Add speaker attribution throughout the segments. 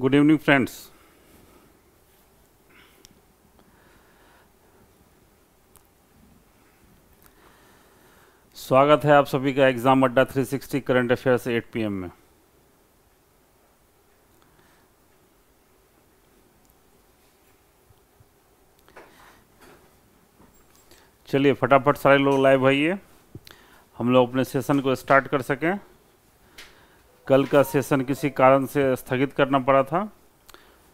Speaker 1: Good evening friends स्वागत है आप सभी का एग्जाम अड्डा 360 करंट अफेयर्स 8 पीएम में चलिए फटाफट सारे लोग लाइव आइए हम लोग अपने सेशन को स्टार्ट कर सकें कल का सेशन किसी कारण से स्थगित करना पड़ा था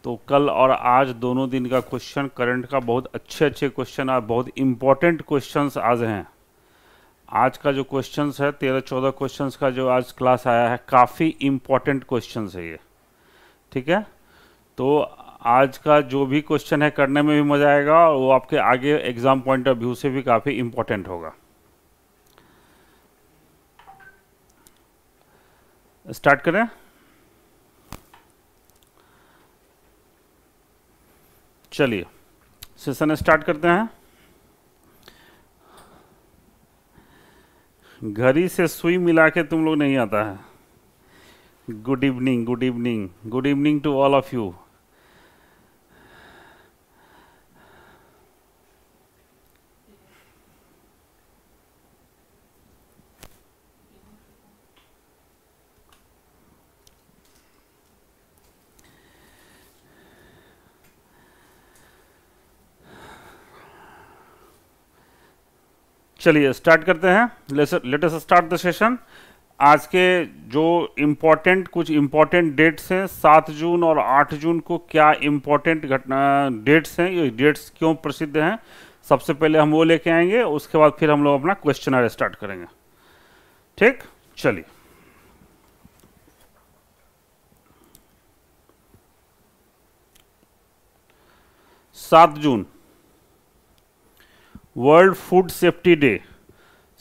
Speaker 1: तो कल और आज दोनों दिन का क्वेश्चन करंट का बहुत अच्छे अच्छे क्वेश्चन और बहुत इम्पॉर्टेंट क्वेश्चंस आज हैं आज का जो क्वेश्चंस है तेरह चौदह क्वेश्चंस का जो आज क्लास आया है काफ़ी इम्पोर्टेंट क्वेश्चन है ये ठीक है तो आज का जो भी क्वेश्चन है करने में भी मज़ा आएगा और वो आपके आगे एग्ज़ाम पॉइंट ऑफ व्यू से भी काफ़ी इम्पोर्टेंट होगा स्टार्ट करें चलिए सेशन स्टार्ट करते हैं घड़ी से सुई मिला के तुम लोग नहीं आता है good evening good evening good evening to all of you चलिए स्टार्ट करते हैं लेटेस्ट स्टार्ट द सेशन आज के जो इम्पोर्टेंट कुछ इम्पोर्टेंट डेट्स हैं सात जून और आठ जून को क्या इम्पोर्टेंट घटना डेट्स हैं ये डेट्स क्यों प्रसिद्ध हैं सबसे पहले हम वो लेके आएंगे उसके बाद फिर हम लोग अपना आर स्टार्ट करेंगे ठीक चलिए सात जून वर्ल्ड फूड सेफ्टी डे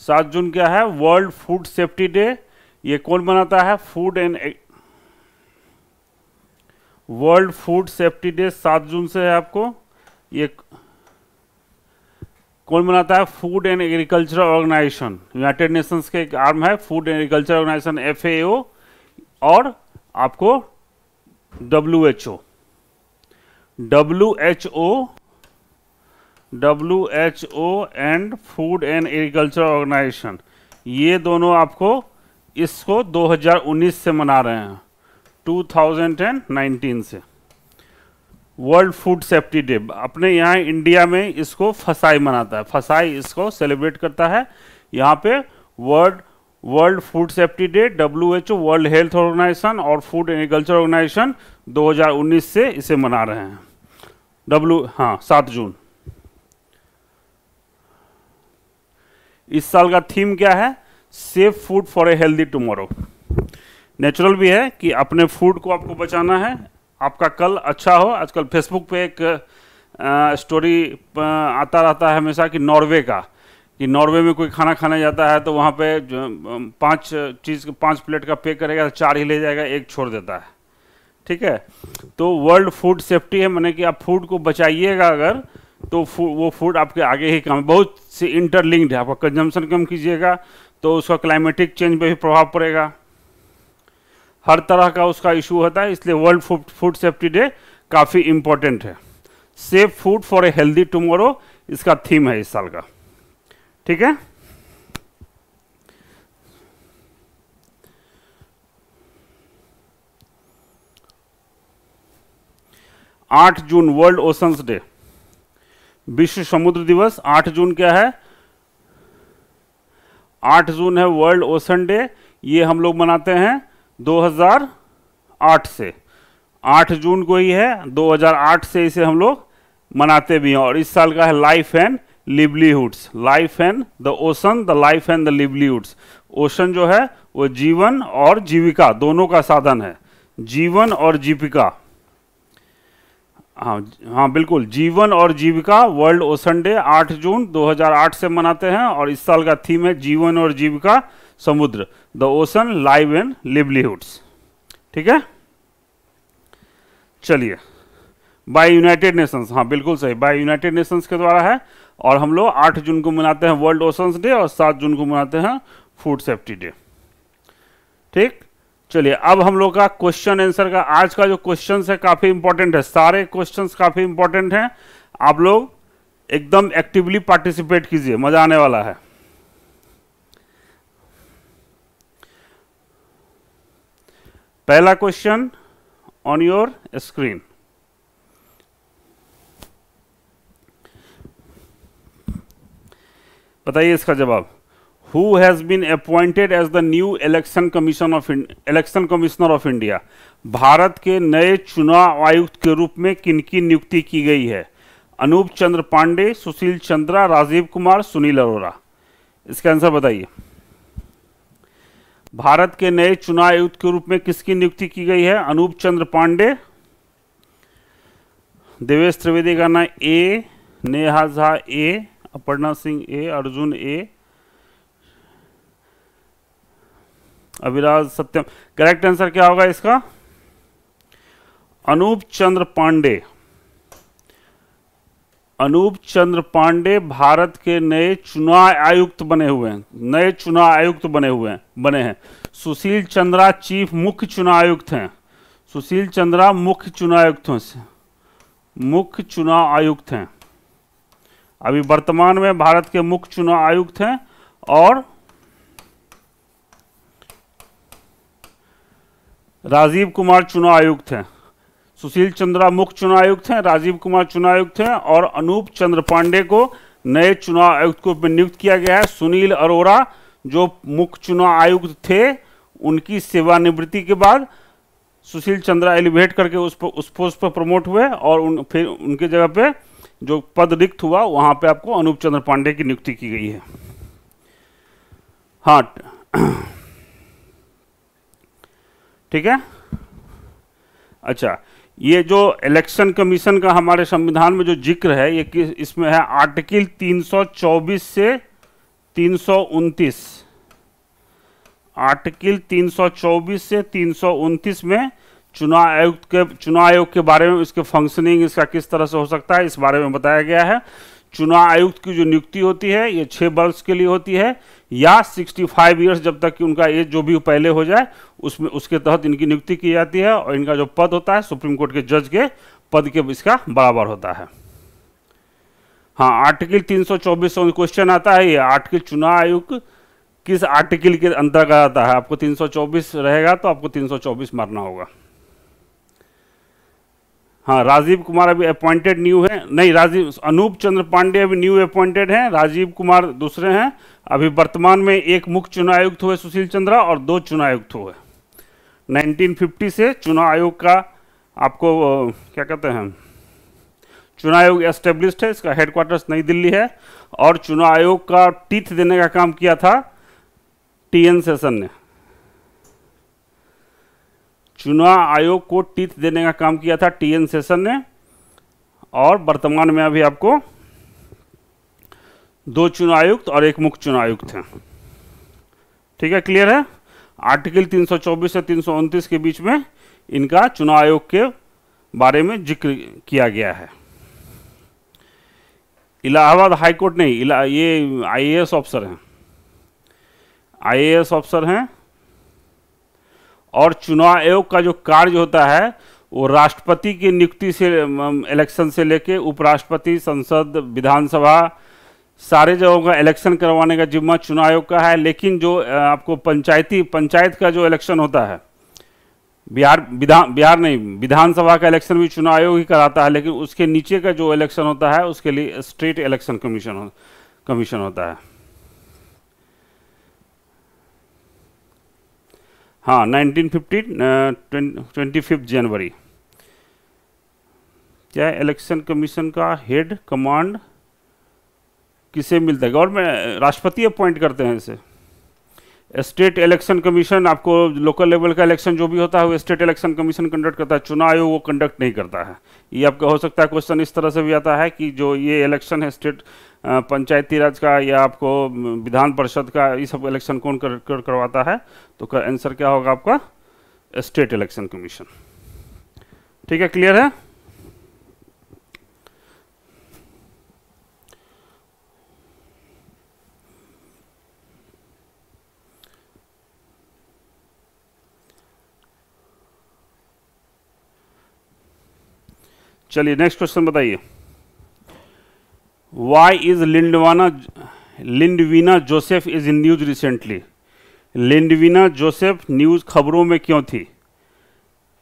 Speaker 1: सात जून क्या है वर्ल्ड फूड सेफ्टी डे ये कौन मनाता है food and World Food Safety Day सात जून से है आपको ये कौन मनाता है food and Agriculture Organization United Nations के एक आर्म है food and Agriculture Organization F और आपको W H O W H O W H O and Food and Agriculture Organization ये दोनों आपको इसको 2019 से मना रहे हैं 2019 से वर्ल्ड फूड सेफ्टी डे अपने यहाँ इंडिया में इसको फसाई मनाता है फसाई इसको सेलिब्रेट करता है यहाँ पे world World Food Safety Day W H O World Health Organization और फूड एग्रीकल्चर ऑर्गेनाइजेशन 2019 से इसे मना रहे हैं डब्ल्यू हाँ सात जून इस साल का थीम क्या है safe food for a healthy tomorrow natural भी है कि अपने फूड को आपको बचाना है आपका कल अच्छा हो आजकल फेसबुक पे एक आ, स्टोरी आता रहता है हमेशा कि नॉर्वे का कि नॉर्वे में कोई खाना खाने जाता है तो वहाँ पे पांच चीज़ पांच प्लेट का पे करेगा तो चार ही ले जाएगा एक छोड़ देता है ठीक है तो वर्ल्ड फूड सेफ्टी है मैंने कि आप फूड को बचाइएगा अगर तो वो फूड आपके आगे ही कम बहुत से इंटरलिंक्ड है आपका कंजम्पशन कम कीजिएगा तो उसका क्लाइमेटिक चेंज पे भी प्रभाव पड़ेगा हर तरह का उसका इशू होता है इसलिए World Food Food Safety Day काफ़ी इम्पोर्टेंट है safe food for a healthy tomorrow इसका थीम है इस साल का ठीक है आठ जून वर्ल्ड ओशंस डे विश्व समुद्र दिवस 8 जून क्या है 8 जून है वर्ल्ड ओशन डे ये हम लोग मनाते हैं 2008 से 8 जून को ही है 2008 से इसे हम लोग मनाते भी हैं और इस साल का है life and livelihoods life and the ocean the life and the livelihoods ocean जो है वो जीवन और जीविका दोनों का साधन है जीवन और जीविका हाँ हाँ बिल्कुल जीवन और जीविका वर्ल्ड ओशन डे 8 जून 2008 से मनाते हैं और इस साल का थीम है जीवन और जीविका समुद्र the ocean live and livelihoods ठीक है चलिए बाय यूनाइटेड नेशंस हाँ बिल्कुल सही बाय यूनाइटेड नेशंस के द्वारा है और हम लोग 8 जून को मनाते हैं वर्ल्ड ओशंस डे और 7 जून को मनाते हैं फूड सेफ्टी डे ठीक चलिए अब हम लोग का क्वेश्चन आंसर का आज का जो क्वेश्चन है काफ़ी इंपॉर्टेंट है सारे क्वेश्चन काफ़ी इंपॉर्टेंट हैं आप लोग एकदम एक्टिवली पार्टिसिपेट कीजिए मज़ा आने वाला है पहला क्वेश्चन ऑन योर स्क्रीन बताइए इसका जवाब who has been appointed as the new election commission of election commissioner of india Bharat के नए चुनाव आयुक्त के रूप में किनकी नियुक्ति की गई है अनूप चंद्र पांडे सुशील चंद्रा राजीव कुमार सुनील अरोरा इसका आंसर बताइए भारत के नए चुनाव आयुक्त के रूप में किसकी नियुक्ति की गई है अनूप चंद्र पांडे देवेश त्रिवेदी का नाम A Neha Jha A Aparna Singh A Arjun A Abhiraj Satyam correct answer क्या होगा इसका अनूप चंद्र पांडे अनूप चंद्र पांडे भारत के नए चुनाव आयुक्त बने हुए हैं नए चुनाव आयुक्त बने हुए हैं बने हैं सुशील चंद्रा चीफ मुख्य चुनाव आयुक्त हैं सुशील चंद्रा मुख्य चुनाव आयुक्त मुख्य चुनाव आयुक्त हैं अभी वर्तमान में भारत के मुख्य चुनाव आयुक्त हैं और राजीव कुमार चुनाव आयुक्त हैं सुशील चंद्रा मुख्य चुनाव आयुक्त हैं राजीव कुमार चुनाव आयुक्त हैं और अनूप चंद्र पांडे को नए चुनाव आयुक्त को नियुक्त किया गया है सुनील अरोड़ा जो मुख्य चुनाव आयुक्त थे उनकी सेवानिवृत्ति के बाद सुशील चंद्रा एलिवेट करके उस पर उस पोस्ट पर प्रमोट हुए और उन फिर उनके जगह पे जो पद रिक्त हुआ वहाँ पे आपको अनूप चंद्र पांडे की नियुक्ति की गई है हाँ ठीक है अच्छा ये जो इलेक्शन कमीशन का हमारे संविधान में जो जिक्र है ये किस इसमें है आर्टिकल 324 से 329 आर्टिकल 324 से 329 में चुनाव आयोग के चुनाव आयोग के बारे में इसके फंक्शनिंग इसका किस तरह से हो सकता है इस बारे में बताया गया है चुनाव आयुक्त की जो नियुक्ति होती है ये छः वर्ष के लिए होती है या 65 ईयर्स जब तक कि उनका एज जो भी पहले हो जाए उसमें उसके तहत इनकी नियुक्ति की जाती है और इनका जो पद होता है सुप्रीम कोर्ट के जज के पद के इसका बराबर होता है हाँ आर्टिकल 324 सौ क्वेश्चन आता है ये आर्टिकल चुनाव आयुक्त किस आर्टिकल के अंतर्गत आता है आपको 324 रहेगा तो आपको 324 मारना होगा हाँ राजीव कुमार अभी अपॉइंटेड न्यू है नहीं राजीव अनूप चंद्र पांडे अभी न्यू अपॉइंटेड हैं राजीव कुमार दूसरे हैं अभी वर्तमान में एक मुख्य चुनाव आयुक्त हुए सुशील चंद्रा और दो चुनाव आयुक्त हुए 1950 से चुनाव आयोग का आपको क्या कहते हैं चुनाव आयोग एस्टेब्लिश है इसका हेडक्वार्टर्स नई दिल्ली है और चुनाव आयोग का टीथ देने का काम किया था टी एन सेशन ने चुनाव आयोग को टीथ देने का काम किया था टीएन सेशन ने और वर्तमान में अभी आपको दो चुनाव आयुक्त और एक मुख्य चुनाव आयुक्त हैं ठीक है क्लियर है आर्टिकल 324 से 329 के बीच में इनका चुनाव आयोग के बारे में जिक्र किया गया है इलाहाबाद हाईकोर्ट नहीं इला ये आईएएस ऑफिसर हैं आईएएस ऑफिसर हैं और चुनाव आयोग का जो कार्य होता है वो राष्ट्रपति की नियुक्ति से इलेक्शन से लेके उपराष्ट्रपति संसद विधानसभा सारे जगहों का इलेक्शन करवाने का जिम्मा चुनाव आयोग का है लेकिन जो आपको पंचायती पंचायत का जो इलेक्शन होता है बिहार विधान बिहार नहीं विधानसभा का इलेक्शन भी चुनाव आयोग ही कराता है लेकिन उसके नीचे का जो इलेक्शन होता है उसके लिए स्टेट इलेक्शन कमीशन कमीशन होता है हाँ nineteen fifty twenty fifth January क्या इलेक्शन कमीशन का हेड कमांड किसे मिलता है गवर्नमेंट राष्ट्रपति अपॉइंट करते हैं इसे स्टेट इलेक्शन कमीशन आपको लोकल लेवल का इलेक्शन जो भी होता है वो स्टेट इलेक्शन कमीशन कंडक्ट करता है चुनाव आयोग वो कंडक्ट नहीं करता है ये आपका हो सकता है क्वेश्चन इस तरह से भी आता है कि जो ये इलेक्शन है स्टेट पंचायती राज का या आपको विधान परिषद का ये सब इलेक्शन कौन कर, कर, करवाता है तो का आंसर क्या होगा आपका स्टेट इलेक्शन कमीशन ठीक है क्लियर है चलिए नेक्स्ट क्वेश्चन बताइए Why is Lindwana, Lindvina Joseph is in news recently? Lindvina Joseph news खबरों में क्यों थी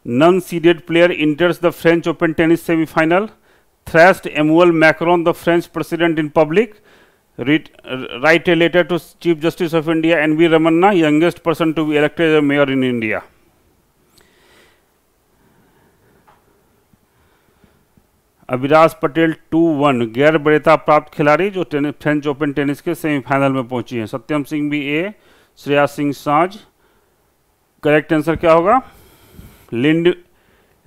Speaker 1: non seeded player enters the French Open tennis semifinal thrashed Emmanuel Macron, the French president, in public. Read, write a letter to Chief Justice of India, N.V. Ramanna, youngest person to be elected as mayor in India. Aviraj Patel टू वन गैर वरीयता प्राप्त खिलाड़ी जो French Open tennis के semifinal में पहुंची हैं सत्यम सिंह भी ए श्रेया सिंह साज करेक्ट आंसर क्या होगा लिंड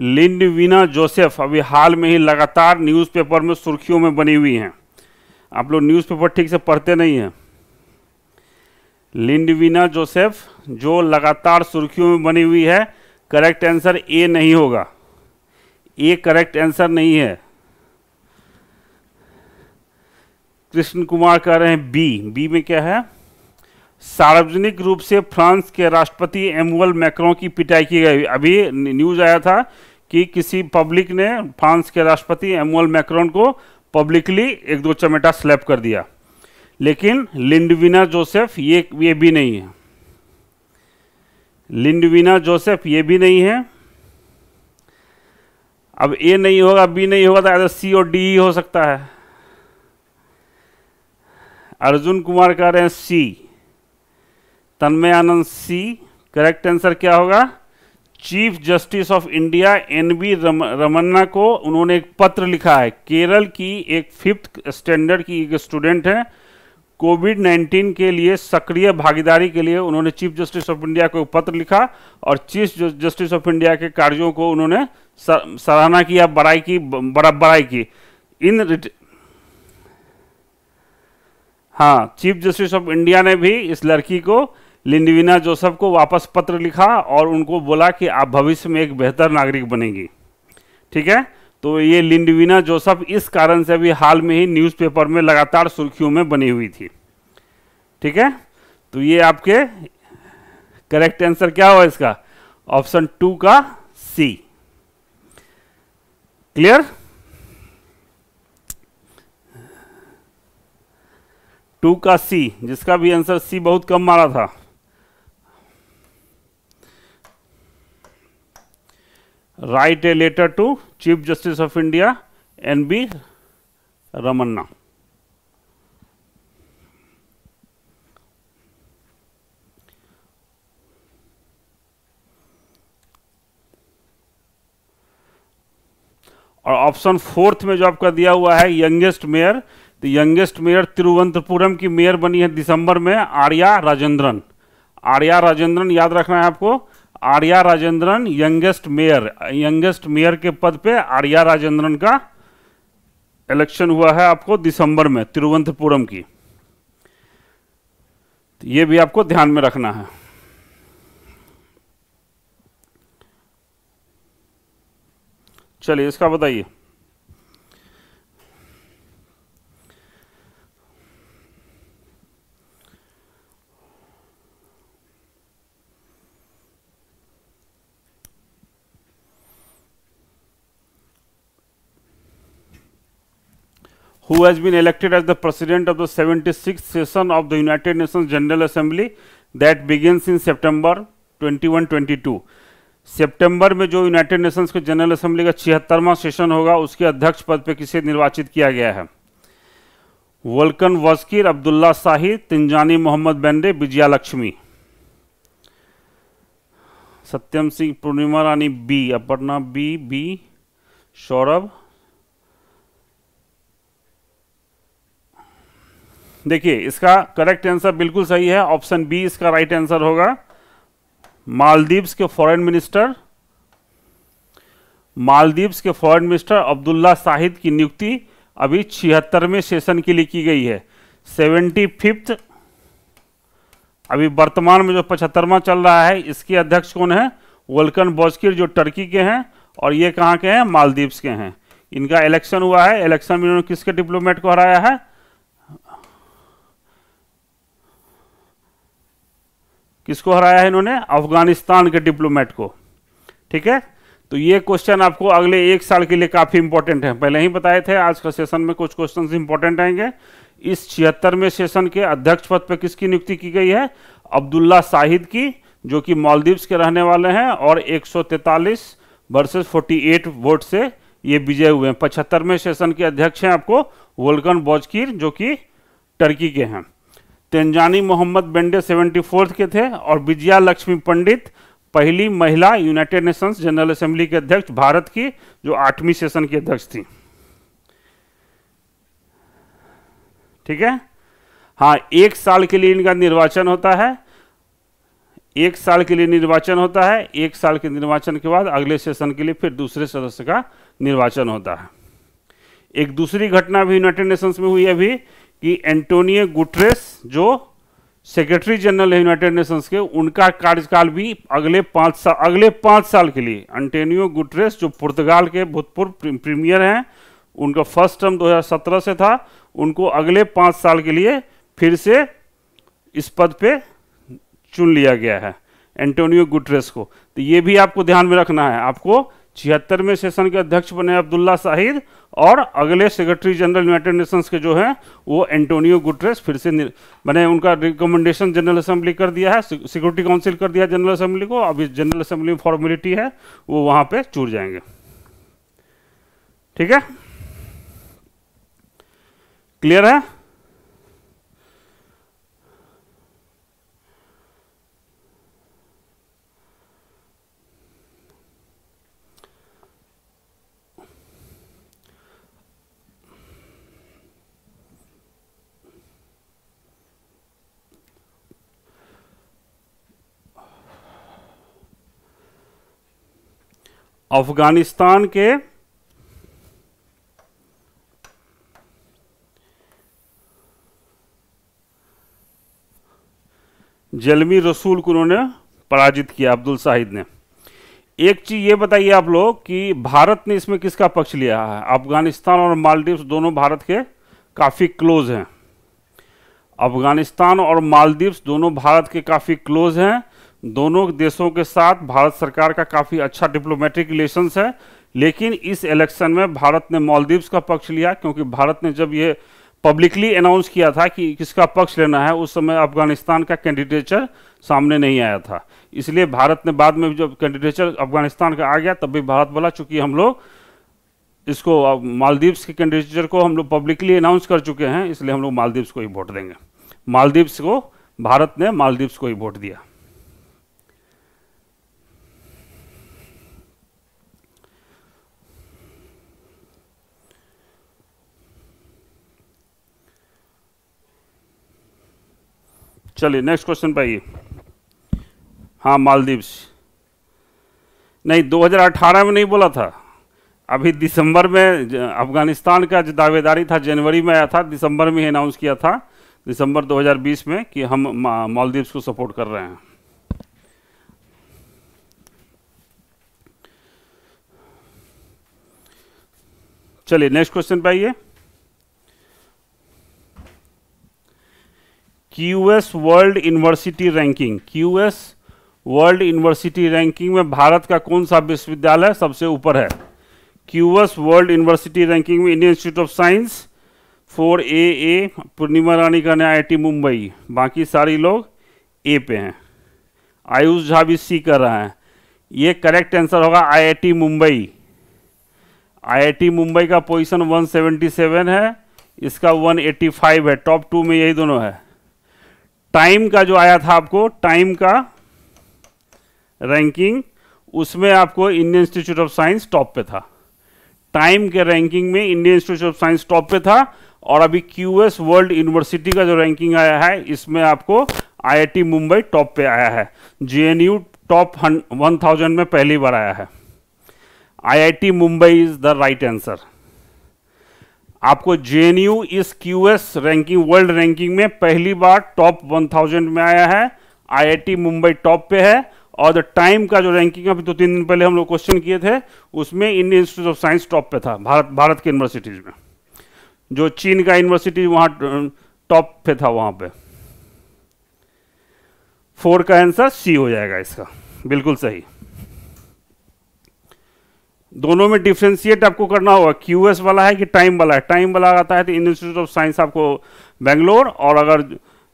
Speaker 1: लिंडविना जोसेफ अभी हाल में ही लगातार न्यूज़पेपर में सुर्खियों में बनी हुई हैं आप लोग न्यूज़पेपर ठीक से पढ़ते नहीं हैं लिंडविना जोसेफ जो लगातार सुर्खियों में बनी हुई है करेक्ट आंसर ए नहीं होगा ए करेक्ट आंसर नहीं है कृष्ण कुमार कह रहे हैं बी बी में क्या है सार्वजनिक रूप से फ्रांस के राष्ट्रपति एमुअल मैक्रों की पिटाई की गई अभी न्यूज आया था कि किसी पब्लिक ने फ्रांस के राष्ट्रपति एमुअल मैक्रोन को पब्लिकली एक दो चमेटा स्लैप कर दिया लेकिन लिंडविना जोसेफ ये ये भी नहीं है लिंडविना जोसेफ ये भी नहीं है अब ए नहीं होगा बी नहीं होगा तो सी और डी हो सकता है अर्जुन कुमार कह रहे हैं सी तन्मय आनंद सी करेक्ट आंसर क्या होगा Chief Justice of India N B रम, रमन्ना को उन्होंने एक पत्र लिखा है केरल की एक फिफ्थ स्टैंडर्ड की एक स्टूडेंट है कोविड 19 के लिए सक्रिय भागीदारी के लिए उन्होंने चीफ जस्टिस ऑफ इंडिया को पत्र लिखा और चीफ जस्टिस ऑफ इंडिया के कार्यों को उन्होंने सराहना किया बड़ाई की बड़ा बड़ाई की इन हाँ चीफ जस्टिस ऑफ इंडिया ने भी इस लड़की को लिंडविना जोसेफ को वापस पत्र लिखा और उनको बोला कि आप भविष्य में एक बेहतर नागरिक बनेगी ठीक है तो ये लिंडविना जोसेफ इस कारण से अभी हाल में ही न्यूज़पेपर में लगातार सुर्खियों में बनी हुई थी ठीक है तो ये आपके करेक्ट आंसर क्या हुआ इसका ऑप्शन टू का सी क्लियर टू का सी जिसका भी आंसर सी बहुत कम मारा था write a letter to Chief Justice of India N B Ramana और ऑप्शन फोर्थ में जो आपका दिया हुआ है youngest mayor the youngest mayor Thiruvananthapuram की मेयर बनी है दिसंबर में आर्या राजेंद्रन आर्या राजेंद्रन याद रखना है आपको Arya Rajendran youngest mayor youngest mayor के पद पे आर्या राजेंद्रन का इलेक्शन हुआ है आपको दिसंबर में तिरुवंतपुरम की तो ये भी आपको ध्यान में रखना है चलिए इसका बताइए who has been elected as the president of the 76th session of the United Nations General Assembly that begins in September 21-22. सितंबर में जो यूनाइटेड नेशंस के जनरल असेंबली का छिहत्तरवां सेशन होगा उसके अध्यक्ष पद पर किसे निर्वाचित किया गया है Volkan Bozkir Abdulla Shahid Tijjani Muhammad Bande Vijaya Lakshmi Satyam Singh Purnima Rani B Aparna B B Saurabh देखिए इसका करेक्ट आंसर बिल्कुल सही है ऑप्शन बी इसका राइट आंसर होगा मालदीव्स के फॉरेन मिनिस्टर मालदीव्स के फॉरेन मिनिस्टर अब्दुल्ला साहिद की नियुक्ति अभी छिहत्तरवें सेशन के लिए की गई है सेवेंटी फिफ्थ अभी वर्तमान में जो पचहत्तरवा चल रहा है इसके अध्यक्ष कौन है वल्कन बॉस्किर जो टर्की के हैं और ये कहाँ के हैं मालदीव्स के हैं इनका इलेक्शन हुआ है इलेक्शन में इन्होंने किसके डिप्लोमेट को हराया है किसको हराया है इन्होंने अफगानिस्तान के डिप्लोमेट को ठीक है तो ये क्वेश्चन आपको अगले एक साल के लिए काफ़ी इंपॉर्टेंट है पहले ही बताए थे आज का सेशन में कुछ क्वेश्चन इंपॉर्टेंट आएंगे इस छिहत्तरवें सेशन के अध्यक्ष पद पर किसकी नियुक्ति की गई है अब्दुल्ला साहिद की जो कि मालदीव्स के रहने वाले हैं और 143 वर्सेस 48 वोट से ये विजय हुए हैं पचहत्तरवें सेशन के अध्यक्ष हैं आपको वोल्कन बोजकिर जो कि टर्की के हैं Tijjani Muhammad Bande seventy fourth के थे और विजया लक्ष्मी पंडित पहली महिला यूनाइटेड नेशंस जनरल असेंबली के अध्यक्ष भारत की जो आठवीं सेशन की अध्यक्ष थी ठीक है हाँ एक साल के लिए इनका निर्वाचन होता है एक साल के लिए निर्वाचन होता है एक साल के निर्वाचन के बाद अगले सेशन के लिए फिर दूसरे सदस्य का निर्वाचन होता है एक दूसरी घटना भी यूनाइटेड नेशंस में हुई अभी कि एंटोनियो गुटरेस जो सेक्रेटरी जनरल है यूनाइटेड नेशंस के उनका कार्यकाल भी अगले पाँच साल अगले पाँच साल के लिए एंटोनियो गुटरेस जो पुर्तगाल के भूतपूर्व प्रीमियर हैं उनका फर्स्ट टर्म 2017 से था उनको अगले पाँच साल के लिए फिर से इस पद पे चुन लिया गया है एंटोनियो गुटरेस को तो ये भी आपको ध्यान में रखना है आपको छिहत्तरवें सेशन के अध्यक्ष बने अब्दुल्ला साहिद और अगले सेक्रेटरी जनरल यूनाइटेड नेशंस के जो हैं वो एंटोनियो गुटरेस फिर से मैंने उनका रिकमेंडेशन जनरल असेंबली कर दिया है सिक्योरिटी काउंसिल कर दिया जनरल असेंबली को इस जनरल असेंबली में फॉर्मेलिटी है वो वहाँ पे चूर जाएंगे ठीक है क्लियर है अफगानिस्तान के जलमी रसूल को उन्होंने पराजित किया अब्दुल साहिद ने एक चीज़ ये बताइए आप लोग कि भारत ने इसमें किसका पक्ष लिया है अफगानिस्तान और मालदीव्स दोनों भारत के काफ़ी क्लोज हैं अफगानिस्तान और मालदीव्स दोनों भारत के काफ़ी क्लोज हैं दोनों देशों के साथ भारत सरकार का काफ़ी अच्छा डिप्लोमेटिक रिलेशंस है लेकिन इस इलेक्शन में भारत ने मालदीव्स का पक्ष लिया क्योंकि भारत ने जब ये पब्लिकली अनाउंस किया था कि किसका पक्ष लेना है उस समय अफगानिस्तान का कैंडिडेचर सामने नहीं आया था इसलिए भारत ने बाद में जब कैंडिडेचर अफगानिस्तान का आ गया तब भी भारत बोला चूंकि हम लोग इसको मालदीव्स के कैंडिडेचर को हम लोग पब्लिकली अनाउंस कर चुके हैं इसलिए हम लोग मालदीव्स को ही वोट देंगे मालदीव्स को भारत ने मालदीव्स को ही वोट दिया चलिए नेक्स्ट क्वेश्चन पाइए हाँ मालदीव्स नहीं 2018 में नहीं बोला था अभी दिसंबर में अफगानिस्तान का जो दावेदारी था जनवरी में आया था दिसंबर में ही अनाउंस किया था दिसंबर 2020 में कि हम मालदीव्स को सपोर्ट कर रहे हैं चलिए नेक्स्ट क्वेश्चन पाइए Q S World University Ranking Q S World University Ranking में भारत का कौन सा विश्वविद्यालय सबसे ऊपर है Q S World University Ranking में Indian institute of Science four A A Purnima Rani का नया आई मुंबई बाकी सारे लोग ए पे हैं आयुष झा भी सी कर रहा है ये करेक्ट आंसर होगा आईआईटी मुंबई आईआईटी मुंबई का पोजीशन 177 है इसका 185 है टॉप टू में यही दोनों है टाइम का जो आया था आपको टाइम का रैंकिंग उसमें आपको Indian institute of Science top पे था टाइम के रैंकिंग में Indian institute of Science top पे था और अभी क्यूएस वर्ल्ड यूनिवर्सिटी का जो रैंकिंग आया है इसमें आपको आईआईटी मुंबई टॉप पे आया है जेएनयू टॉप वन थाउजेंड में पहली बार आया है IIT Mumbai is the right answer आपको जे एन यू इस Q S ranking world ranking में पहली बार टॉप 1000 में आया है आईआईटी मुंबई टॉप पे है और द टाइम का जो रैंकिंग अभी दो तो तीन दिन पहले हम लोग क्वेश्चन किए थे उसमें Indian institute of Science top पे था भारत भारत की यूनिवर्सिटीज में जो चीन का यूनिवर्सिटी वहाँ टॉप पे था वहाँ पे फोर का आंसर सी हो जाएगा इसका बिल्कुल सही दोनों में डिफ्रेंशिएट आपको करना होगा क्यू वाला है कि टाइम वाला है टाइम वाला आता है तो इंस्टीट्यूट ऑफ साइंस आपको बेंगलोर और अगर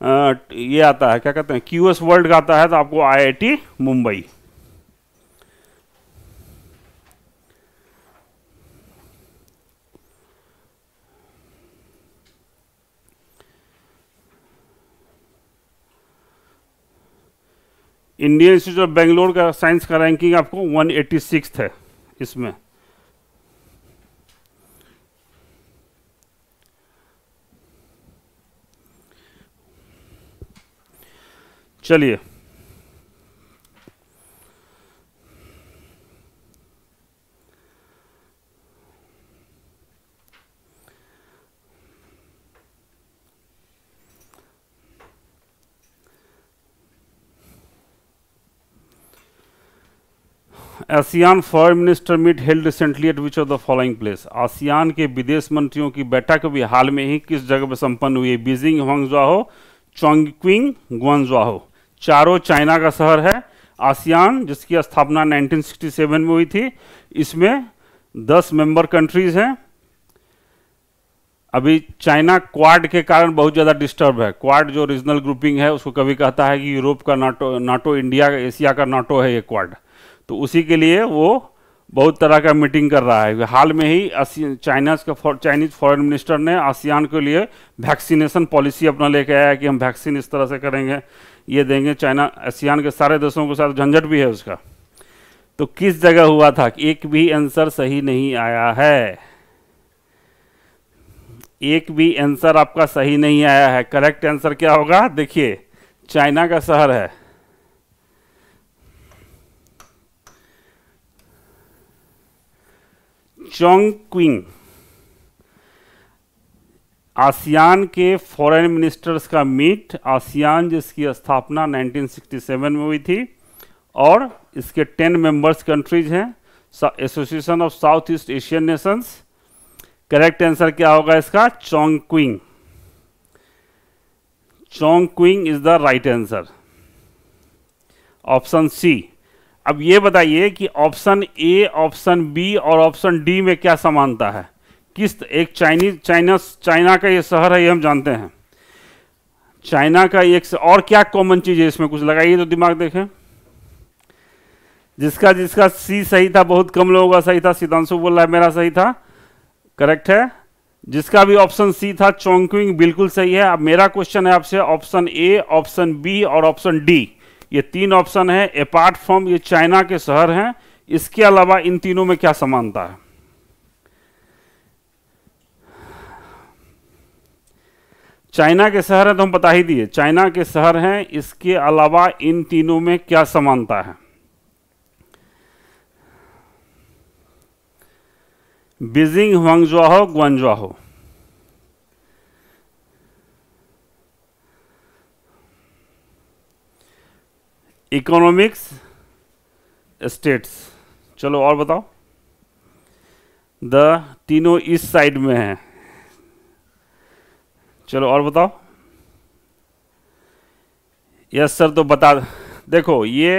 Speaker 1: आ, ये आता है क्या कहते हैं क्यू वर्ल्ड का आता है तो आपको IIT Mumbai Indian institute of Bangalore का साइंस का रैंकिंग आपको 186 है इसमें चलिए ASEAN foreign minister meet held recently at which of the following place ASEAN के विदेश मंत्रियों की बैठक भी हाल में ही किस जगह पर संपन्न हुई बीजिंग हुआंगजाहो चोंगक्विंग गुआंजाहो चारों चाइना का शहर है आसियान जिसकी स्थापना 1967 में हुई थी इसमें 10 मेंबर कंट्रीज हैं अभी चाइना क्वाड के कारण बहुत ज़्यादा डिस्टर्ब है क्वाड जो रीजनल ग्रुपिंग है उसको कभी कहता है कि यूरोप का नाटो नाटो इंडिया का एशिया का नाटो है ये क्वाड तो उसी के लिए वो बहुत तरह का मीटिंग कर रहा है हाल में ही चाइना के चाइनीज फॉरेन मिनिस्टर ने आसियान के लिए वैक्सीनेशन पॉलिसी अपना लेके आया है कि हम वैक्सीन इस तरह से करेंगे ये देंगे चाइना आसियान के सारे देशों के साथ झंझट भी है उसका तो किस जगह हुआ था एक भी आंसर सही नहीं आया है एक भी आंसर आपका सही नहीं आया है करेक्ट आंसर क्या होगा देखिए चाइना का शहर है क्विंग आसियान के फॉरेन मिनिस्टर्स का मीट आसियान जिसकी स्थापना 1967 में हुई थी और इसके 10 मेंबर्स कंट्रीज हैं association of south east Asian nations correct answer क्या होगा इसका Chongqing Qing is the right answer option C अब ये बताइए कि ऑप्शन ए ऑप्शन बी और ऑप्शन डी में क्या समानता है किस एक चाइनीज चाइना चाइना का ये शहर है ये हम जानते हैं चाइना का एक और क्या कॉमन चीज है इसमें कुछ लगाइए तो दिमाग देखें जिसका जिसका सी सही था बहुत कम लोगों का सही था सितांशु बोल रहा है मेरा सही था करेक्ट है जिसका भी ऑप्शन सी था चौंकिंग बिल्कुल सही है अब मेरा क्वेश्चन है आपसे ऑप्शन ए ऑप्शन बी और ऑप्शन डी ये तीन ऑप्शन है अपार्ट फ्रॉम ये चाइना के शहर हैं इसके अलावा इन तीनों में क्या समानता है चाइना के शहर है तो हम बता ही दिए चाइना के शहर हैं इसके अलावा इन तीनों में क्या समानता है बीजिंग हुआंगजुआहो ग्वांजुआहो इकोनॉमिक्स स्टेट्स चलो और बताओ द तीनों इस साइड में हैं चलो और बताओ यस सर तो बता देखो ये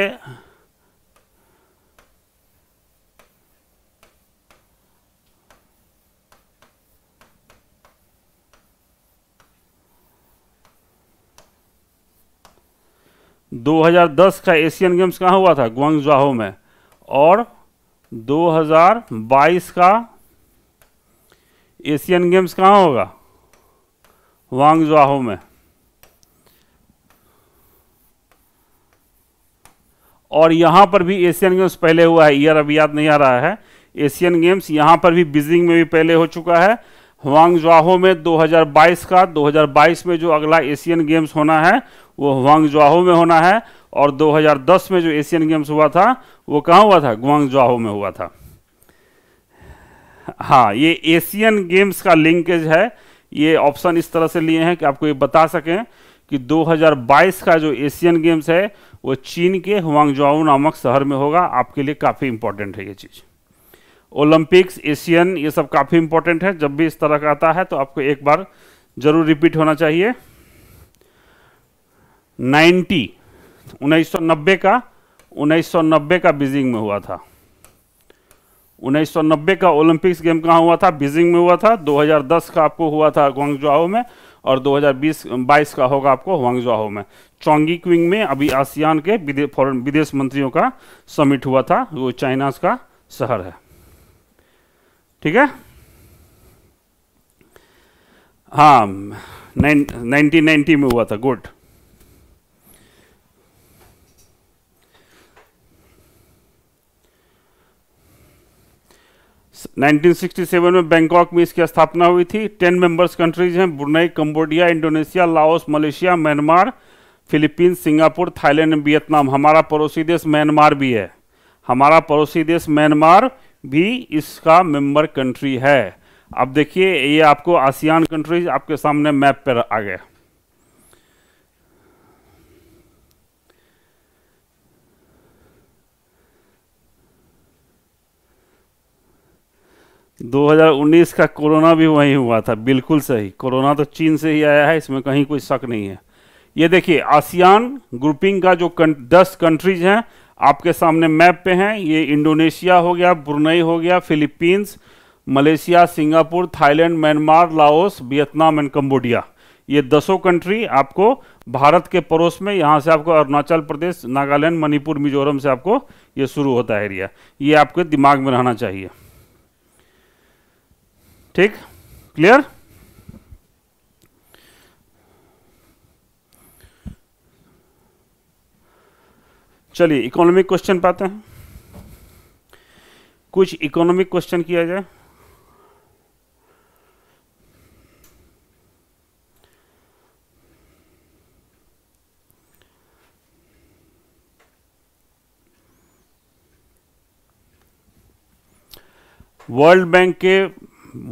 Speaker 1: 2010 का एशियन गेम्स कहाँ हुआ था गुआंगजाहो में और 2022 का एशियन गेम्स कहाँ होगा वांगजाहो में और यहाँ पर भी एशियन गेम्स पहले हुआ है ईयर अभी याद नहीं आ रहा है एशियन गेम्स यहाँ पर भी बीजिंग में भी पहले हो चुका है हुआंगजाहो में 2022 का 2022 में जो अगला एशियन गेम्स होना है वो हुआंगजाहो में होना है और 2010 में जो एशियन गेम्स हुआ था वो कहाँ हुआ था गुआंगजाहो में हुआ था हाँ ये एशियन गेम्स का लिंकेज है ये ऑप्शन इस तरह से लिए हैं कि आपको ये बता सकें कि 2022 का जो एशियन गेम्स है वो चीन के हुआंग नामक शहर में होगा आपके लिए काफ़ी इंपॉर्टेंट है ये चीज़ ओलंपिक्स एशियन ये सब काफ़ी इंपॉर्टेंट है जब भी इस तरह का आता है तो आपको एक बार जरूर रिपीट होना चाहिए 90 1990 का 1990 का बीजिंग में हुआ था 1990 का ओलंपिक्स गेम कहाँ हुआ था बीजिंग में हुआ था 2010 का आपको हुआ था ग्वांगजाओ में और 2020 22 का होगा आपको हुआंगजाओ में चौंगी क्विंग में अभी आसियान के विदेश मंत्रियों का समिट हुआ था वो चाइना का शहर है ठीक है हाँ नाइनटीन नाइनटी में हुआ था गुड नाइनटीन सिक्सटी सेवन में बैंकॉक में इसकी स्थापना हुई थी टेन मेंबर्स कंट्रीज हैं Brunei Cambodia Indonesia Laos Malaysia Myanmar Philippines Singapore Thailand Vietnam हमारा पड़ोसी देश म्यांमार भी है हमारा पड़ोसी देश म्यांमार भी इसका मेंबर कंट्री है अब देखिए ये आपको आसियान कंट्रीज आपके सामने मैप पर आ गया दो हजार उन्नीस का कोरोना भी वहीं हुआ था बिल्कुल सही कोरोना तो चीन से ही आया है इसमें कहीं कोई शक नहीं है ये देखिए आसियान ग्रुपिंग का जो कं, दस कंट्रीज हैं आपके सामने मैप पे हैं ये इंडोनेशिया हो गया ब्रुनई हो गया Philippines Malaysia Singapore Thailand Myanmar Laos Vietnam and Cambodia ये दसों कंट्री आपको भारत के पड़ोस में यहाँ से आपको अरुणाचल प्रदेश नागालैंड मणिपुर मिजोरम से आपको ये शुरू होता है एरिया ये आपके दिमाग में रहना चाहिए ठीक क्लियर चलिए इकोनॉमिक क्वेश्चन पाते हैं कुछ इकोनॉमिक क्वेश्चन किया जाए वर्ल्ड बैंक के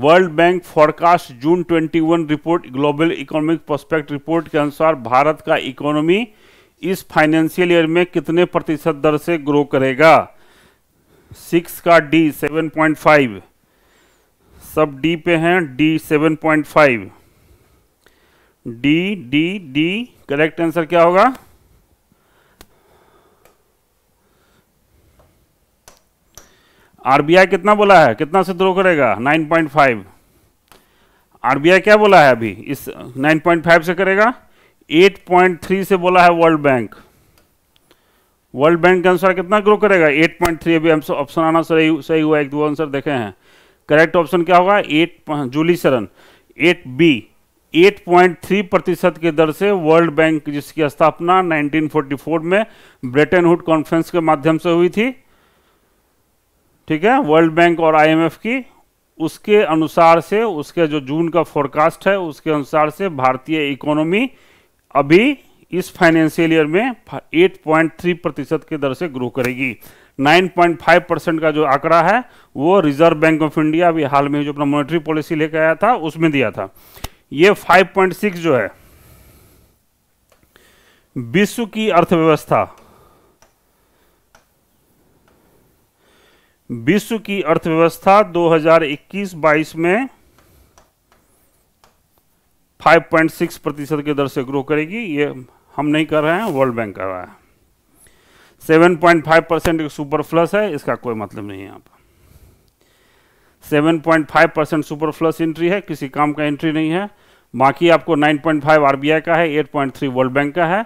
Speaker 1: world bank forecast June 21 report global economic prospect report के अनुसार भारत का इकोनॉमी इस फाइनेंशियल ईयर में कितने प्रतिशत दर से ग्रो करेगा सिक्स का डी सेवन पॉइंट फाइव सब डी पे हैं D seven point five D D D correct answer क्या होगा आरबीआई कितना बोला है कितना से ग्रो करेगा नाइन पॉइंट फाइव आरबीआई क्या बोला है अभी इस नाइन पॉइंट फाइव से करेगा 8.3 से बोला है वर्ल्ड बैंक वर्ल्ड बैंक के अनुसार कितना ग्रो करेगा 8.3 अभी हमसे ऑप्शन आना सही सही हुआ एक दो आंसर देखे हैं करेक्ट ऑप्शन क्या होगा एट जूली शरण एट बी 8.3 प्रतिशत की दर से वर्ल्ड बैंक जिसकी स्थापना 1944 में ब्रिटेन हुड कॉन्फ्रेंस के माध्यम से हुई थी ठीक है वर्ल्ड बैंक और आईएमएफ की उसके अनुसार से उसके जो जून का फोरकास्ट है उसके अनुसार से भारतीय इकोनॉमी अभी इस फाइनेंशियल ईयर में 8.3 प्रतिशत की दर से ग्रो करेगी 9.5 परसेंट का जो आंकड़ा है वो रिजर्व बैंक ऑफ इंडिया अभी हाल में जो अपना मॉनेटरी पॉलिसी लेकर आया था उसमें दिया था ये 5.6 जो है विश्व की अर्थव्यवस्था विश्व की अर्थव्यवस्था 2021-22 में 5.6 प्रतिशत की दर से ग्रो करेगी ये हम नहीं कर रहे हैं वर्ल्ड बैंक कर रहा है 7.5 परसेंट सुपर फ्लस है इसका कोई मतलब नहीं है यहाँ पर 7.5 परसेंट सुपर फ्लस एंट्री है किसी काम का एंट्री नहीं है बाकी आपको 9.5 आरबीआई का है 8.3 वर्ल्ड बैंक का है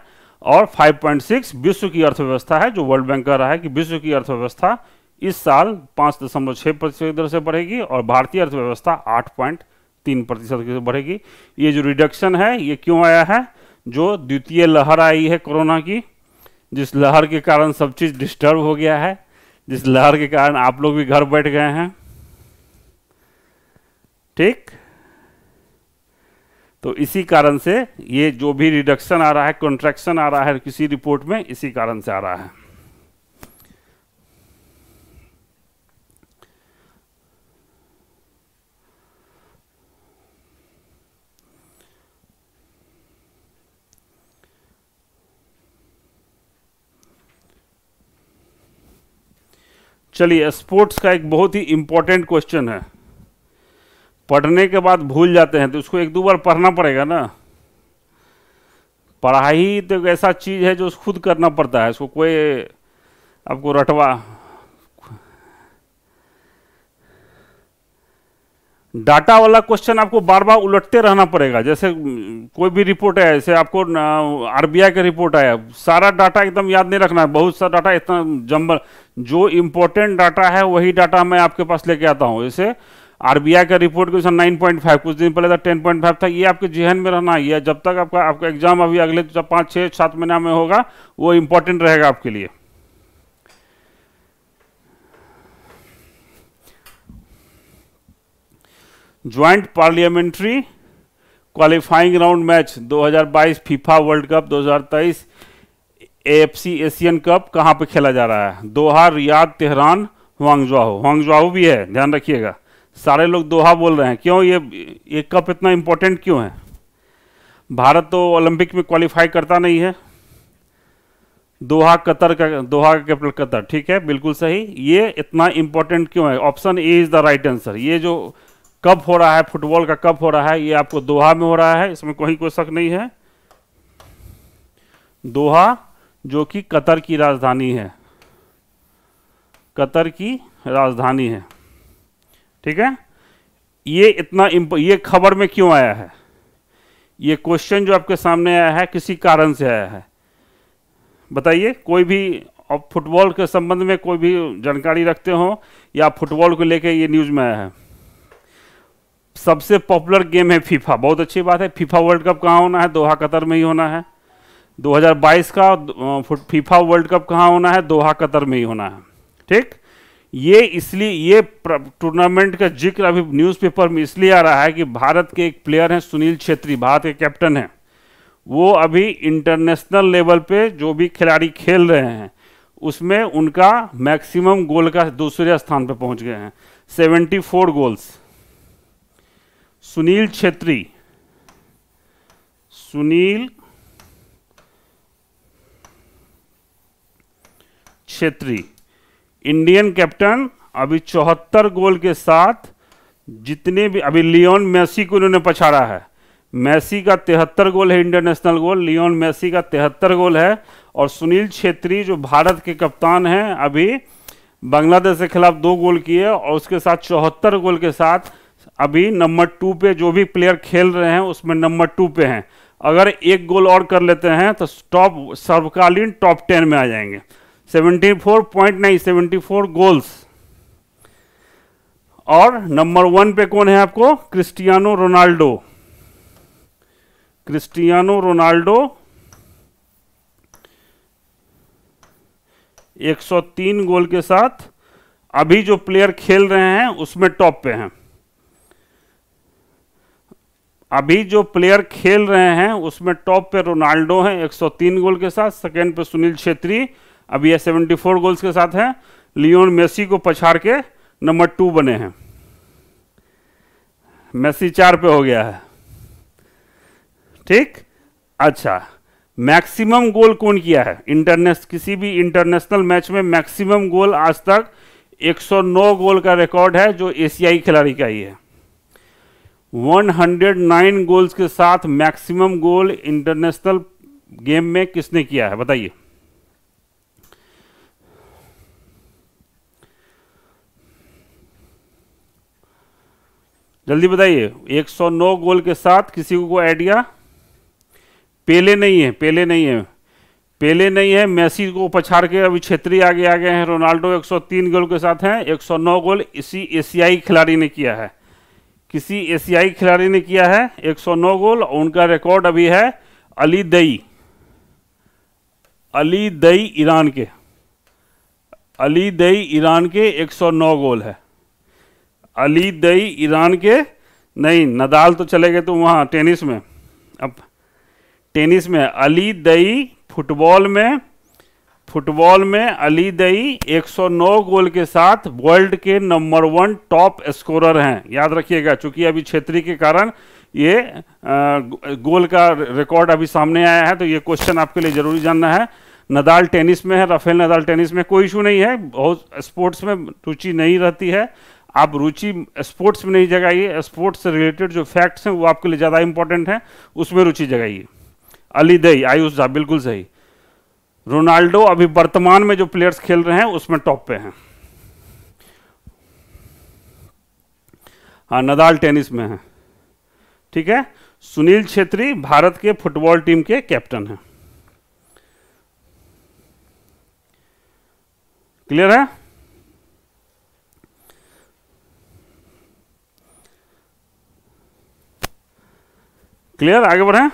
Speaker 1: और 5.6 विश्व की अर्थव्यवस्था है जो वर्ल्ड बैंक कह रहा है कि विश्व की अर्थव्यवस्था इस साल पाँच दशमलव छः प्रतिशत दर से बढ़ेगी और भारतीय अर्थव्यवस्था आठ पॉइंट तीन प्रतिशत बढ़ेगी ये जो रिडक्शन है ये क्यों आया है जो द्वितीय लहर आई है कोरोना की जिस लहर के कारण सब चीज़ डिस्टर्ब हो गया है जिस लहर के कारण आप लोग भी घर बैठ गए हैं ठीक तो इसी कारण से ये जो भी रिडक्शन आ रहा है कॉन्ट्रैक्शन आ रहा है किसी रिपोर्ट में इसी कारण से आ रहा है चलिए स्पोर्ट्स का एक बहुत ही इंपॉर्टेंट क्वेश्चन है पढ़ने के बाद भूल जाते हैं तो उसको एक दो बार पढ़ना पड़ेगा ना पढ़ाई तो एक ऐसा चीज़ है जो खुद करना पड़ता है उसको कोई आपको रटवा डाटा वाला क्वेश्चन आपको बार बार उलटते रहना पड़ेगा जैसे कोई भी रिपोर्ट है जैसे आपको आरबीआई का रिपोर्ट आया सारा डाटा एकदम याद नहीं रखना है बहुत सा डाटा इतना जम्बल जो इम्पोर्टेंट डाटा है वही डाटा मैं आपके पास लेके आता हूँ जैसे आरबीआई का report question nine point five कुछ दिन पहले था टेन पॉइंट फाइव था ये आपके जहन में रहना है जब तक आपका आपका एग्जाम अभी अगले पाँच छः सात महीना में होगा वो इम्पोर्टेंट रहेगा आपके लिए joint parliamentary qualifying round match 2022 FIFA world cup 2023 AFC Asian cup कहां पे खेला जा रहा है दोहा रियाद तेहरान हुआंगजाहो हुआंगजाहो भी है ध्यान रखिएगा सारे लोग दोहा बोल रहे हैं क्यों ये ये कप इतना इंपॉर्टेंट क्यों है भारत तो ओलंपिक में क्वालिफाई करता नहीं है दोहा कतर का दोहा का कैपिटल कतर ठीक है बिल्कुल सही ये इतना इंपॉर्टेंट क्यों है option A is the right answer ये जो कब हो रहा है फुटबॉल का कब हो रहा है ये आपको दोहा में हो रहा है इसमें कोई कोई शक नहीं है दोहा जो कि कतर की राजधानी है कतर की राजधानी है ठीक है ये इतना ये खबर में क्यों आया है ये क्वेश्चन जो आपके सामने आया है किसी कारण से आया है बताइए कोई भी फुटबॉल के संबंध में कोई भी जानकारी रखते हो या फुटबॉल को लेके ये न्यूज़ में आया है सबसे पॉपुलर गेम है फीफा बहुत अच्छी बात है फीफा वर्ल्ड कप कहाँ होना है दोहा कतर में ही होना है 2022 का फीफा वर्ल्ड कप कहाँ होना है दोहा कतर में ही होना है ठीक ये इसलिए ये टूर्नामेंट का जिक्र अभी न्यूज़पेपर में इसलिए आ रहा है कि भारत के एक प्लेयर हैं सुनील छेत्री भारत के कैप्टन हैं वो अभी इंटरनेशनल लेवल पे जो भी खिलाड़ी खेल रहे हैं उसमें उनका मैक्सिमम गोल का दूसरे स्थान पे पहुंच गए हैं 74 goals Sunil Chhetri Sunil Chhetri Indian captain अभी चौहत्तर गोल के साथ जितने भी अभी लियोन मेसी को इन्होंने पछाड़ा है मेसी का तिहत्तर गोल है इंटरनेशनल गोल लियोन मेसी का तिहत्तर गोल है और सुनील छेत्री जो भारत के कप्तान हैं अभी बांग्लादेश के खिलाफ दो गोल किए और उसके साथ चौहत्तर गोल के साथ अभी नंबर टू पे जो भी प्लेयर खेल रहे हैं उसमें नंबर टू पे हैं अगर एक गोल और कर लेते हैं तो टॉप सर्वकालीन टॉप टेन में आ जाएंगे seventy four point nine seventy four goals और नंबर वन पे कौन है आपको Cristiano Ronaldo Cristiano Ronaldo 103 goal के साथ अभी जो प्लेयर खेल रहे हैं उसमें टॉप पे हैं अभी जो प्लेयर खेल रहे हैं उसमें टॉप पे रोनाल्डो हैं 103 गोल के साथ सेकंड पे सुनील छेत्री अभी यह 74 गोल्स के साथ हैं लियोन मेसी को पछाड़ के नंबर टू बने हैं मेसी चार पे हो गया है ठीक अच्छा मैक्सिमम गोल कौन किया है इंटरनेश किसी भी इंटरनेशनल मैच में मैक्सिमम गोल आज तक 109 गोल का रिकॉर्ड है जो एशियाई खिलाड़ी का ही है 109 गोल्स के साथ मैक्सिमम गोल इंटरनेशनल गेम में किसने किया है बताइए जल्दी बताइए 109 गोल के साथ किसी को आइडिया पेले नहीं है पेले नहीं है पेले नहीं है मेसी को पछाड़ के अभी क्षेत्रीय आगे आ गए हैं रोनाल्डो 103 गोल के साथ हैं 109 गोल इसी एशियाई खिलाड़ी ने किया है किसी एशियाई खिलाड़ी ने किया है 109 गोल उनका रिकॉर्ड अभी है अली दई अली दई ईरान के अली दई ईरान के 109 गोल है अली दई ईरान के नहीं नदाल तो चले गए तो वहाँ टेनिस में अब टेनिस में अली दई फुटबॉल में फुटबॉल में अली दई 109 गोल के साथ वर्ल्ड के नंबर वन टॉप स्कोरर हैं याद रखिएगा चूंकि अभी क्षेत्रीय के कारण ये गोल का रिकॉर्ड अभी सामने आया है तो ये क्वेश्चन आपके लिए जरूरी जानना है नदाल टेनिस में है राफेल नदाल टेनिस में कोई इशू नहीं है बहुत स्पोर्ट्स में रुचि नहीं रहती है आप रुचि स्पोर्ट्स में नहीं जगाइए स्पोर्ट्स से रिलेटेड जो फैक्ट्स हैं वो आपके लिए ज़्यादा इंपॉर्टेंट हैं उसमें रुचि जगाइए अली दई आयुष झा बिल्कुल सही रोनाल्डो अभी वर्तमान में जो प्लेयर्स खेल रहे हैं उसमें टॉप पे हैं हाँ नदाल टेनिस में है ठीक है सुनील छेत्री भारत के फुटबॉल टीम के कैप्टन हैं क्लियर है क्लियर आगे बढ़े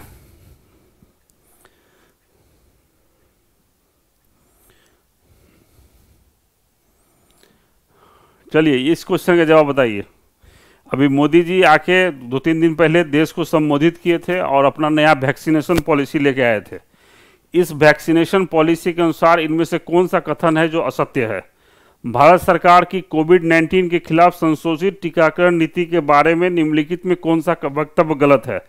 Speaker 1: चलिए इस क्वेश्चन का जवाब बताइए अभी मोदी जी आके दो तीन दिन पहले देश को संबोधित किए थे और अपना नया वैक्सीनेशन पॉलिसी लेके आए थे इस वैक्सीनेशन पॉलिसी के अनुसार इनमें से कौन सा कथन है जो असत्य है भारत सरकार की कोविड 19 के खिलाफ संशोधित टीकाकरण नीति के बारे में निम्नलिखित में कौन सा वक्तव्य गलत है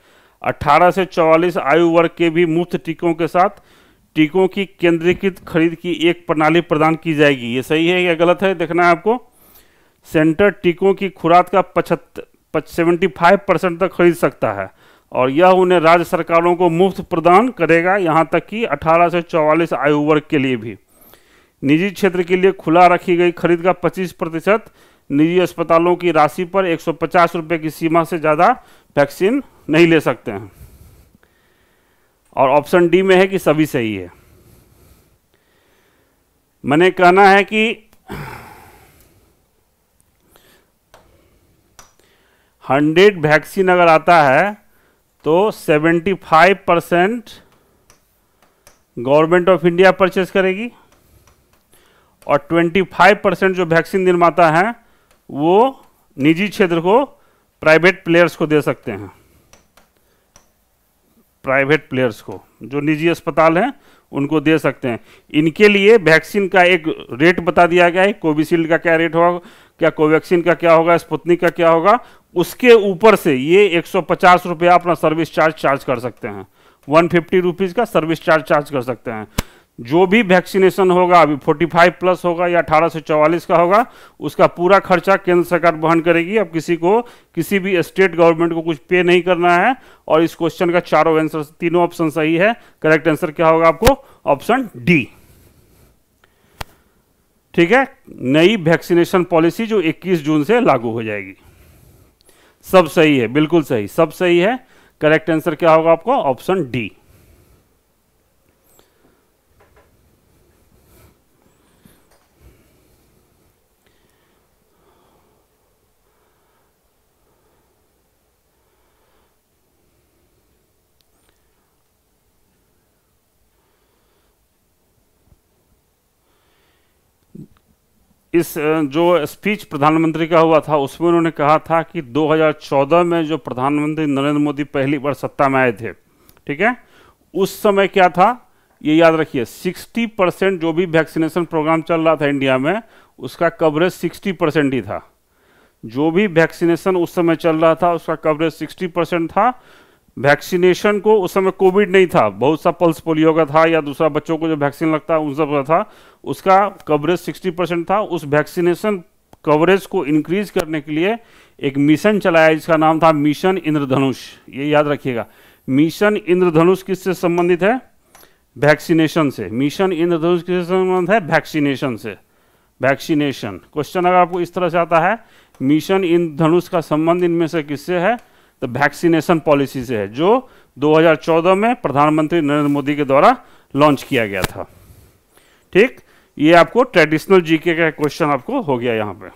Speaker 1: 18 से 44 आयु वर्ग के भी मुफ्त टीकों के साथ टीकों की केंद्रीकृत खरीद की एक प्रणाली प्रदान की जाएगी ये सही है या गलत है देखना है आपको सेंटर टीकों की खुराक का पचहत्तर सेवेंटी फाइव परसेंट तक खरीद सकता है और यह उन्हें राज्य सरकारों को मुफ्त प्रदान करेगा यहाँ तक कि 18 से 44 आयु वर्ग के लिए भी निजी क्षेत्र के लिए खुला रखी गई खरीद का 25 प्रतिशत निजी अस्पतालों की राशि पर एक सौ की सीमा से ज़्यादा वैक्सीन नहीं ले सकते हैं और ऑप्शन डी में है कि सभी सही है मैंने कहना है कि हंड्रेड वैक्सीन अगर आता है तो seventy five percent government of India purchase करेगी और ट्वेंटी फाइव परसेंट जो वैक्सीन निर्माता हैं वो निजी क्षेत्र को प्राइवेट प्लेयर्स को दे सकते हैं प्राइवेट प्लेयर्स को जो निजी अस्पताल हैं उनको दे सकते हैं इनके लिए वैक्सीन का एक रेट बता दिया गया है कोविशील्ड का क्या रेट होगा क्या कोवैक्सीन का क्या होगा स्पुतनिक का क्या होगा उसके ऊपर से ये एक सौ रुपया अपना सर्विस चार्ज चार्ज कर सकते हैं वन फिफ्टी रुपीज़ का सर्विस चार्ज चार्ज कर सकते हैं जो भी वैक्सीनेशन होगा अभी 45 प्लस होगा या 18 से 44 का होगा उसका पूरा खर्चा केंद्र सरकार वहन करेगी अब किसी को किसी भी स्टेट गवर्नमेंट को कुछ पे नहीं करना है और इस क्वेश्चन का चारों आंसर तीनों ऑप्शन सही है करेक्ट आंसर क्या होगा आपको ऑप्शन डी ठीक है नई वैक्सीनेशन पॉलिसी जो 21 जून से लागू हो जाएगी सब सही है बिल्कुल सही सब सही है करेक्ट आंसर क्या होगा आपको ऑप्शन डी इस जो स्पीच प्रधानमंत्री का हुआ था उसमें उन्होंने कहा था कि 2014 में जो प्रधानमंत्री नरेंद्र मोदी पहली बार सत्ता में आए थे ठीक है उस समय क्या था ये याद रखिए 60 परसेंट जो भी वैक्सीनेशन प्रोग्राम चल रहा था इंडिया में उसका कवरेज 60 परसेंट ही था जो भी वैक्सीनेशन उस समय चल रहा था उसका कवरेज सिक्सटी परसेंट था वैक्सीनेशन को उस समय कोविड नहीं था बहुत सा पल्स पोलियो का था या दूसरा बच्चों को जो वैक्सीन लगता है उन सब का था उसका कवरेज 60 परसेंट था उस वैक्सीनेशन कवरेज को इंक्रीज करने के लिए एक मिशन चलाया जिसका नाम था मिशन इंद्रधनुष ये याद रखिएगा मिशन इंद्रधनुष किससे संबंधित है वैक्सीनेशन से मिशन इंद्रधनुष किससे संबंधित है वैक्सीनेशन से वैक्सीनेशन क्वेश्चन अगर आपको इस तरह से आता है मिशन इंद्रधनुष का संबंध इनमें से किससे है द वैक्सीनेशन पॉलिसी से है जो 2014 में प्रधानमंत्री नरेंद्र मोदी के द्वारा लॉन्च किया गया था ठीक ये आपको ट्रेडिशनल जीके का क्वेश्चन आपको हो गया यहाँ पे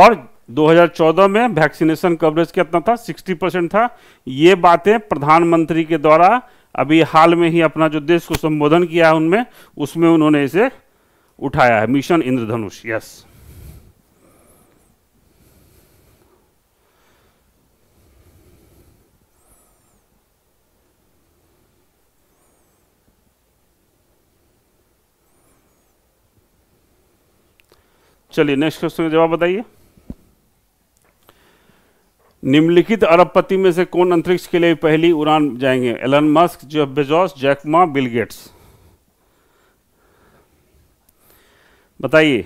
Speaker 1: और 2014 में वैक्सीनेशन कवरेज कितना था 60 परसेंट था ये बातें प्रधानमंत्री के द्वारा अभी हाल में ही अपना जो देश को संबोधन किया है उनमें उसमें उन्होंने इसे उठाया है मिशन इंद्रधनुष यस चलिए नेक्स्ट क्वेश्चन का जवाब बताइए निम्नलिखित अरबपति में से कौन अंतरिक्ष के लिए पहली उड़ान जाएंगे Elon Musk Jeff Bezos Jack Ma Bill Gates बताइए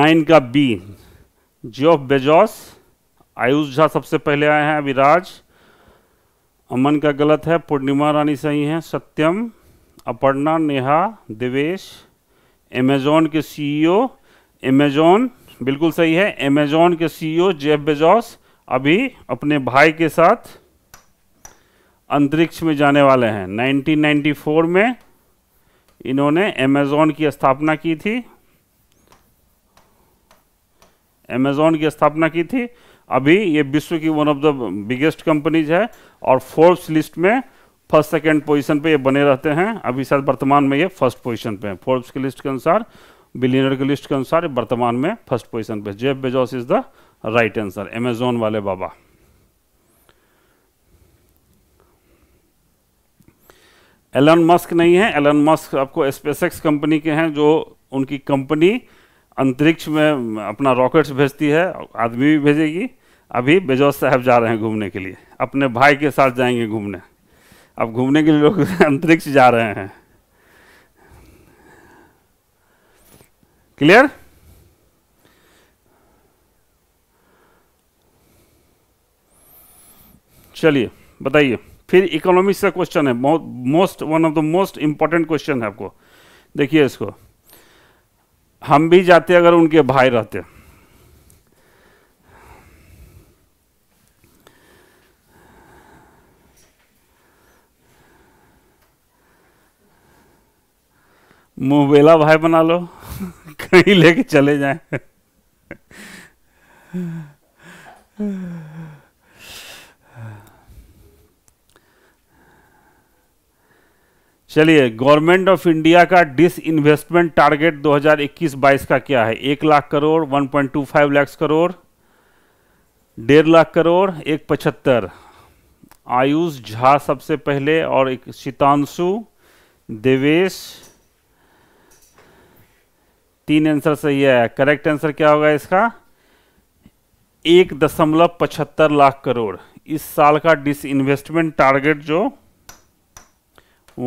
Speaker 1: नाइन का B Jeff Bezos Ayush Jha सबसे पहले आए हैं विराज अमन का गलत है पूर्णिमा रानी सही है सत्यम अपर्णा नेहा देवेश अमेजोन के सीईओ एमेजोन e बिल्कुल सही है एमेजोन के सीईओ जेफ बेजोस अभी अपने भाई के साथ अंतरिक्ष में जाने वाले हैं 1994 में इन्होंने एमेजोन की स्थापना की थी एमेजोन की स्थापना की थी अभी ये विश्व की one of the biggest companies है और फोर्ब्स लिस्ट में फर्स्ट सेकेंड पोजिशन पे ये बने रहते हैं अभी शायद वर्तमान में ये फर्स्ट पोजिशन पे हैं फोर्ब्स की लिस्ट के अनुसार बिलियनर की लिस्ट के अनुसार वर्तमान में फर्स्ट पोजिशन पे Jeff Bezos is the right answer Amazon वाले बाबा एलन मस्क नहीं है एलन मस्क आपको स्पेसएक्स कंपनी के हैं जो उनकी कंपनी अंतरिक्ष में अपना रॉकेट्स भेजती है आदमी भी भेजेगी अभी बेजोस साहब जा रहे हैं घूमने के लिए अपने भाई के साथ जाएंगे घूमने अब घूमने के लिए लोग अंतरिक्ष जा रहे हैं क्लियर चलिए बताइए फिर इकोनॉमिक्स का क्वेश्चन है most one of the most important question है आपको देखिए इसको हम भी जाते अगर उनके भाई रहते मुंहबेला भाई बना लो कहीं लेके चले जाए चलिए गवर्नमेंट ऑफ इंडिया का डिस इन्वेस्टमेंट टारगेट 2021-22 का क्या है एक लाख करोड़ 1.25 लाख करोड़ डेढ़ लाख करोड़ एक पचहत्तर आयुष झा सबसे पहले और एक शीतांशु देवेश तीन आंसर सही है करेक्ट आंसर क्या होगा इसका एक दशमलव पचहत्तर लाख करोड़ इस साल का डिस इन्वेस्टमेंट टारगेट जो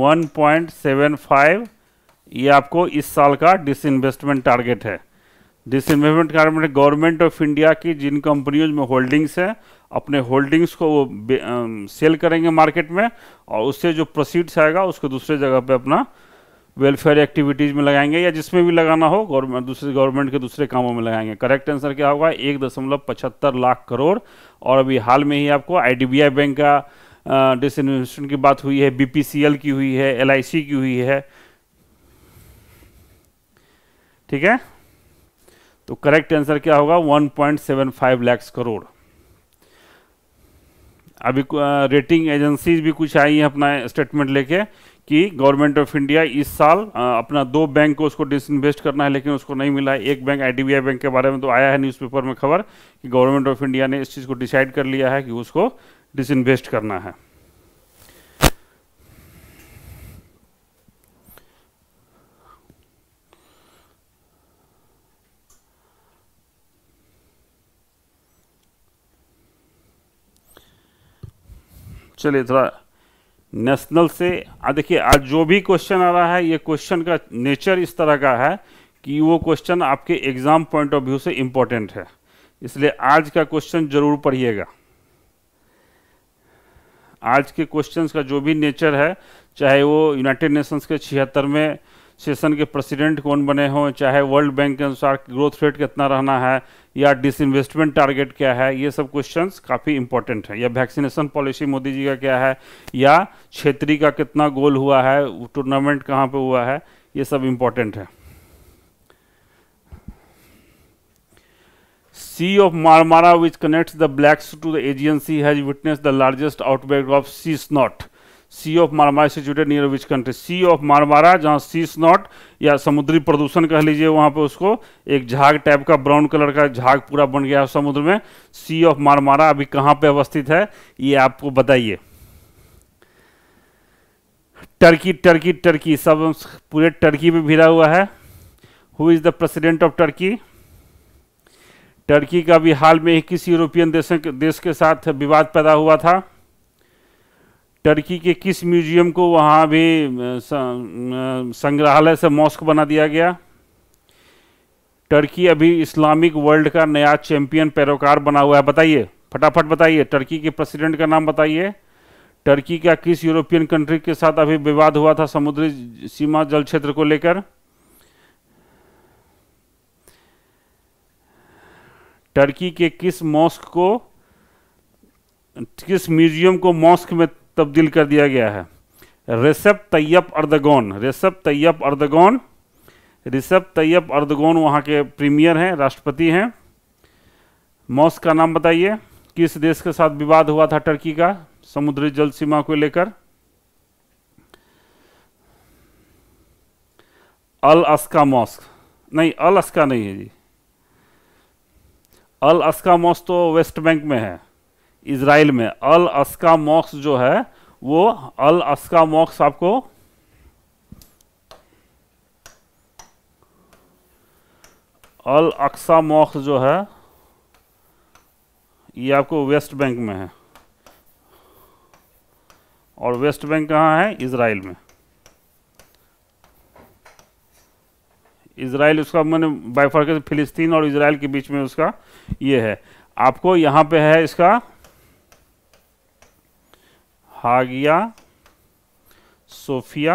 Speaker 1: 1.75 ये आपको इस साल का डिस इन्वेस्टमेंट टारगेट है disinvestment target government of India की जिन कंपनियों में होल्डिंग्स हैं अपने होल्डिंग्स को वो सेल करेंगे मार्केट में और उससे जो प्रोसीड्स आएगा उसको दूसरे जगह पे अपना वेलफेयर एक्टिविटीज़ में लगाएंगे या जिसमें भी लगाना हो गवर्नमेंट दूसरे गवर्नमेंट के दूसरे कामों में लगाएंगे करेक्ट आंसर क्या होगा एक दशमलव पचहत्तर लाख करोड़ और अभी हाल में ही आपको आईडीबीआई बैंक का डिस की बात हुई है बीपीसीएल की हुई है एल की हुई है ठीक है तो करेक्ट आंसर क्या होगा वन पॉइंट करोड़ अभी रेटिंग एजेंसीज भी कुछ आई हैं अपना स्टेटमेंट लेके कि गवर्नमेंट ऑफ इंडिया इस साल अपना दो बैंक को उसको डिसइन्वेस्ट करना है लेकिन उसको नहीं मिला है एक बैंक आई बैंक के बारे में तो आया है न्यूज़पेपर में खबर कि गवर्नमेंट ऑफ इंडिया ने इस चीज़ को डिसाइड कर लिया है कि उसको डिसइन्वेस्ट करना है चलिए थोड़ा नेशनल से देखिए आज जो भी क्वेश्चन आ रहा है ये क्वेश्चन का नेचर इस तरह का है कि वो क्वेश्चन आपके एग्जाम पॉइंट ऑफ व्यू से इम्पोर्टेंट है इसलिए आज का क्वेश्चन जरूर पढ़िएगा आज के क्वेश्चंस का जो भी नेचर है चाहे वो यूनाइटेड नेशंस के छिहत्तरवें सेशन के प्रेसिडेंट कौन बने हों चाहे वर्ल्ड बैंक के अनुसार ग्रोथ रेट कितना रहना है या डिसइन्वेस्टमेंट टारगेट क्या है ये सब क्वेश्चंस काफ़ी इंपॉर्टेंट है या वैक्सीनेशन पॉलिसी मोदी जी का क्या है या क्षेत्रीय का कितना गोल हुआ है टूर्नामेंट कहाँ पर हुआ है ये सब इम्पोर्टेंट है Sea of Marmara, which connects the Black Sea to the Aegean Sea, has witnessed the largest outbreak of sea snot. Sea of Marmara situated near which country sea of Marmara जहाँ sea snout या समुद्री प्रदूषण कह लीजिए वहाँ पे उसको एक झाग टाइप का ब्राउन कलर का झाग पूरा बन गया समुद्र में सी ऑफ मारमारा अभी कहाँ पे अवस्थित है ये आपको बताइए टर्की टर्की टर्की सब पूरे टर्की में भिरा हुआ है who is the president of Turkey Turkey का भी हाल में ही किसी यूरोपियन देश के साथ विवाद पैदा हुआ था टर्की के किस म्यूजियम को वहाँ भी संग्रहालय से मॉस्क बना दिया गया टर्की अभी इस्लामिक वर्ल्ड का नया चैंपियन पैरोकार बना हुआ है बताइए फटाफट बताइए टर्की के प्रेसिडेंट का नाम बताइए टर्की का किस यूरोपियन कंट्री के साथ अभी विवाद हुआ था समुद्री सीमा जल क्षेत्र को लेकर टर्की के किस मॉस्क को किस म्यूजियम को मॉस्क में तब्दील कर दिया गया है रेसप तैयब अर्दगोन रेसप तैयब अर्दगोन रिसप तैयब अर्दगोन वहाँ के प्रीमियर हैं राष्ट्रपति हैं मॉस का नाम बताइए किस देश के साथ विवाद हुआ था टर्की का समुद्री जल सीमा को लेकर अल अस्का मॉस्क नहीं अल अस्का नहीं है जी अल अस्का मॉस्क तो वेस्ट बैंक में है इसराइल में अल अस्का मॉक्स जो है वो अल अस्का मॉक्स आपको अल अक्सा मॉक्स जो है ये आपको वेस्ट बैंक में है और वेस्ट बैंक कहाँ है इसराइल में इसराइल उसका मैंने बाइफर के फिलिस्तीन और इसराइल के बीच में उसका ये है आपको यहाँ पे है इसका Hagia Sophia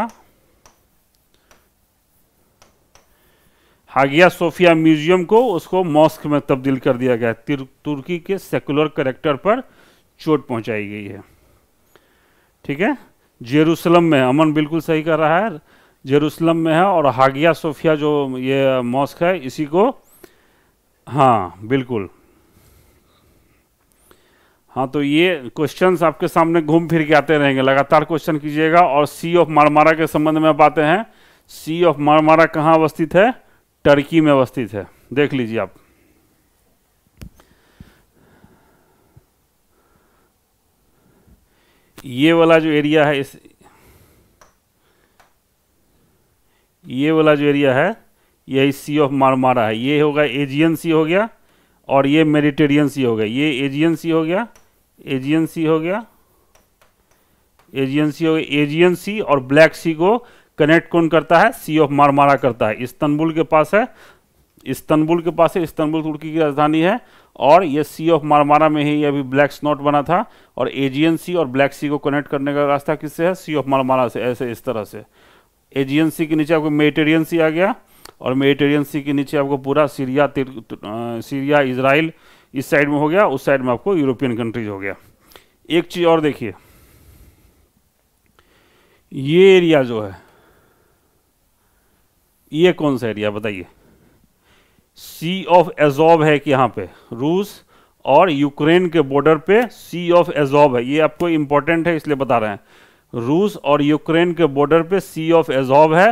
Speaker 1: Hagia Sophia museum को उसको मॉस्क में तब्दील कर दिया गया तुर्की के सेकुलर करेक्टर पर चोट पहुंचाई गई है ठीक है जेरूसलम में अमन बिल्कुल सही कर रहा है जेरूसलम में है और हागिया सोफिया जो ये मॉस्क है इसी को हाँ बिल्कुल हाँ तो ये क्वेश्चंस आपके सामने घूम फिर के आते रहेंगे लगातार क्वेश्चन कीजिएगा और सी ऑफ मारमारा के संबंध में आप आते हैं सी ऑफ मारमारा कहाँ अवस्थित है टर्की में अवस्थित है देख लीजिए आप ये वाला जो एरिया है इस ये वाला जो एरिया है यही सी ऑफ मारमारा है ये होगा एजियन सी हो गया और ये मेडिटेरियन सी हो गया ये एजियन सी हो गया एजियन सी हो गया एजियन सी हो गया एजियन सी और ब्लैक सी को कनेक्ट कौन करता है सी ऑफ मारमारा करता है इस्तनबुल के पास है इस्तनबुल के पास है इस्तनबुल तुर्की की राजधानी है और ये सी ऑफ मारमारा में ही अभी ब्लैक स्नॉट बना था और एजियन सी और ब्लैक सी को कनेक्ट करने का रास्ता किससे है सी ऑफ मारमारा से ऐसे इस तरह से एजियन सी के नीचे आपको मेडिटेरियन सी आ गया और मेडिटेरियन सी के नीचे आपको पूरा सीरिया सीरिया इसराइल इस साइड में हो गया उस साइड में आपको यूरोपियन कंट्रीज हो गया एक चीज़ और देखिए ये एरिया जो है ये कौन सा एरिया बताइए सी ऑफ एजॉब है कि यहां पे रूस और यूक्रेन के बॉर्डर पे सी ऑफ एजॉब है ये आपको इंपॉर्टेंट है इसलिए बता रहे हैं रूस और यूक्रेन के बॉर्डर पे सी ऑफ एजॉब है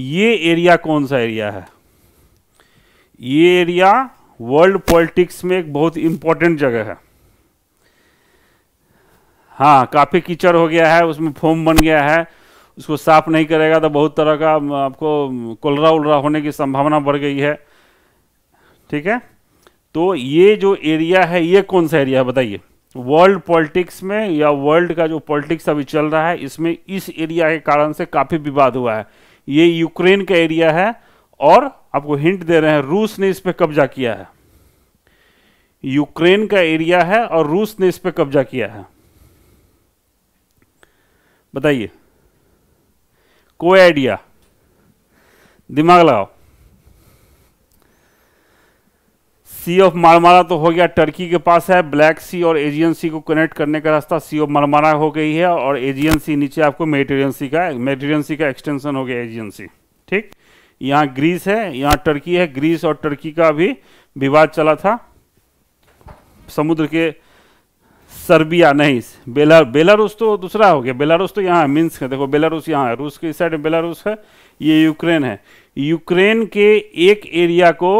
Speaker 1: ये एरिया कौन सा एरिया है ये एरिया वर्ल्ड पॉलिटिक्स में एक बहुत इंपॉर्टेंट जगह है हाँ काफ़ी कीचड़ हो गया है उसमें फोम बन गया है उसको साफ नहीं करेगा तो बहुत तरह का आपको कोलरा उलरा होने की संभावना बढ़ गई है ठीक है तो ये जो एरिया है ये कौन सा एरिया है बताइए वर्ल्ड पॉलिटिक्स में या वर्ल्ड का जो पॉलिटिक्स अभी चल रहा है इसमें इस एरिया के कारण से काफ़ी विवाद हुआ है ये यूक्रेन का एरिया है और आपको हिंट दे रहे हैं रूस ने इस पर कब्जा किया है यूक्रेन का एरिया है और रूस ने इस पर कब्जा किया है बताइए कोई आइडिया दिमाग लगाओ सी ऑफ मारमारा तो हो गया टर्की के पास है ब्लैक सी और एजियन सी को कनेक्ट करने का रास्ता सी ऑफ मारमारा हो गई है और एजियन सी नीचे आपको मेडिटेरियन सी का मेडिटेरियन सी का एक्सटेंशन हो गया एजियन सी ठीक यहाँ ग्रीस है यहाँ टर्की है ग्रीस और टर्की का भी विवाद चला था समुद्र के सर्बिया नहीं बेला बेलारूस तो दूसरा हो गया बेलारूस तो यहाँ है मिन्स्क है देखो बेलारूस यहाँ है रूस की साइड बेलारूस है ये यूक्रेन है यूक्रेन के एक एरिया को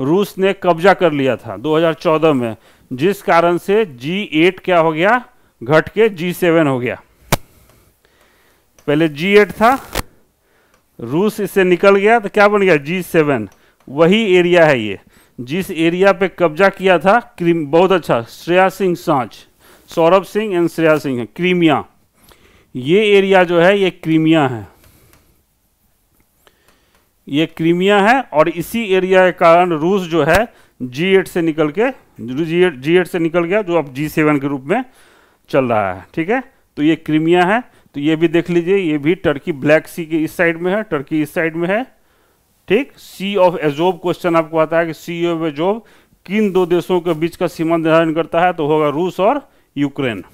Speaker 1: रूस ने कब्जा कर लिया था 2014 में जिस कारण से G8 क्या हो गया घट के G7 हो गया पहले G8 था रूस इससे निकल गया तो क्या बन गया जी सेवन वही एरिया है ये जिस एरिया पे कब्जा किया था क्रीम बहुत अच्छा श्रेया सिंह सांच सौरभ सिंह एंड श्रेया सिंह है क्रीमिया ये एरिया जो है ये क्रीमिया है ये क्रीमिया है और इसी एरिया के कारण रूस जो है जी एट से निकल के जी एट से निकल गया जो अब जी सेवन के रूप में चल रहा है ठीक है तो ये क्रीमिया है तो ये भी देख लीजिए ये भी टर्की ब्लैक सी के इस साइड में है टर्की इस साइड में है ठीक सी ऑफ एजोब क्वेश्चन आपको आता है कि सी ऑफ एजोब किन दो देशों के बीच का सीमा निर्धारण करता है तो होगा रूस और यूक्रेन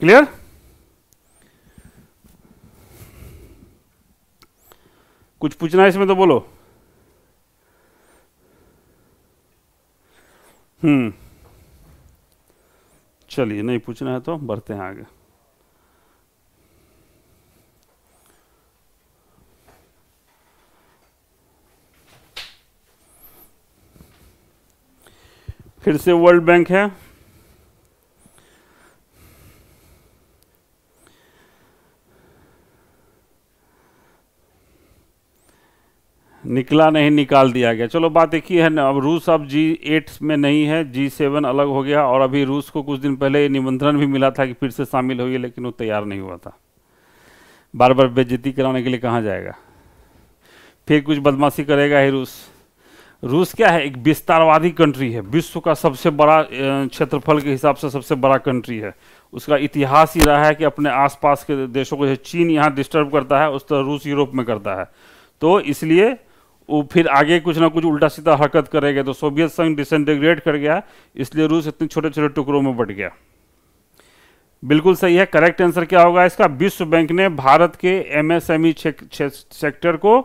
Speaker 1: क्लियर कुछ पूछना है इसमें तो बोलो हम्म चलिए नहीं पूछना है तो बढ़ते हैं आगे फिर से वर्ल्ड बैंक है निकला नहीं निकाल दिया गया चलो बात एक ही है ना अब रूस अब जी एट में नहीं है जी सेवन अलग हो गया और अभी रूस को कुछ दिन पहले निमंत्रण भी मिला था कि फिर से शामिल होइए लेकिन वो तैयार नहीं हुआ था बार बार बेजती कराने के लिए कहाँ जाएगा फिर कुछ बदमाशी करेगा ही रूस रूस क्या है एक विस्तारवादी कंट्री है विश्व का सबसे बड़ा क्षेत्रफल के हिसाब से सबसे बड़ा कंट्री है उसका इतिहास ही रहा है कि अपने आसपास के देशों को जैसे चीन यहाँ डिस्टर्ब करता है उस तरह रूस यूरोप में करता है तो इसलिए वो फिर आगे कुछ ना कुछ उल्टा सीधा हरकत करेगा तो सोवियत संघ डिसइंटीग्रेट कर गया इसलिए रूस इतने छोटे छोटे टुकड़ों में बट गया बिल्कुल सही है करेक्ट आंसर क्या होगा इसका विश्व बैंक ने भारत के एमएसएमई सेक्टर e को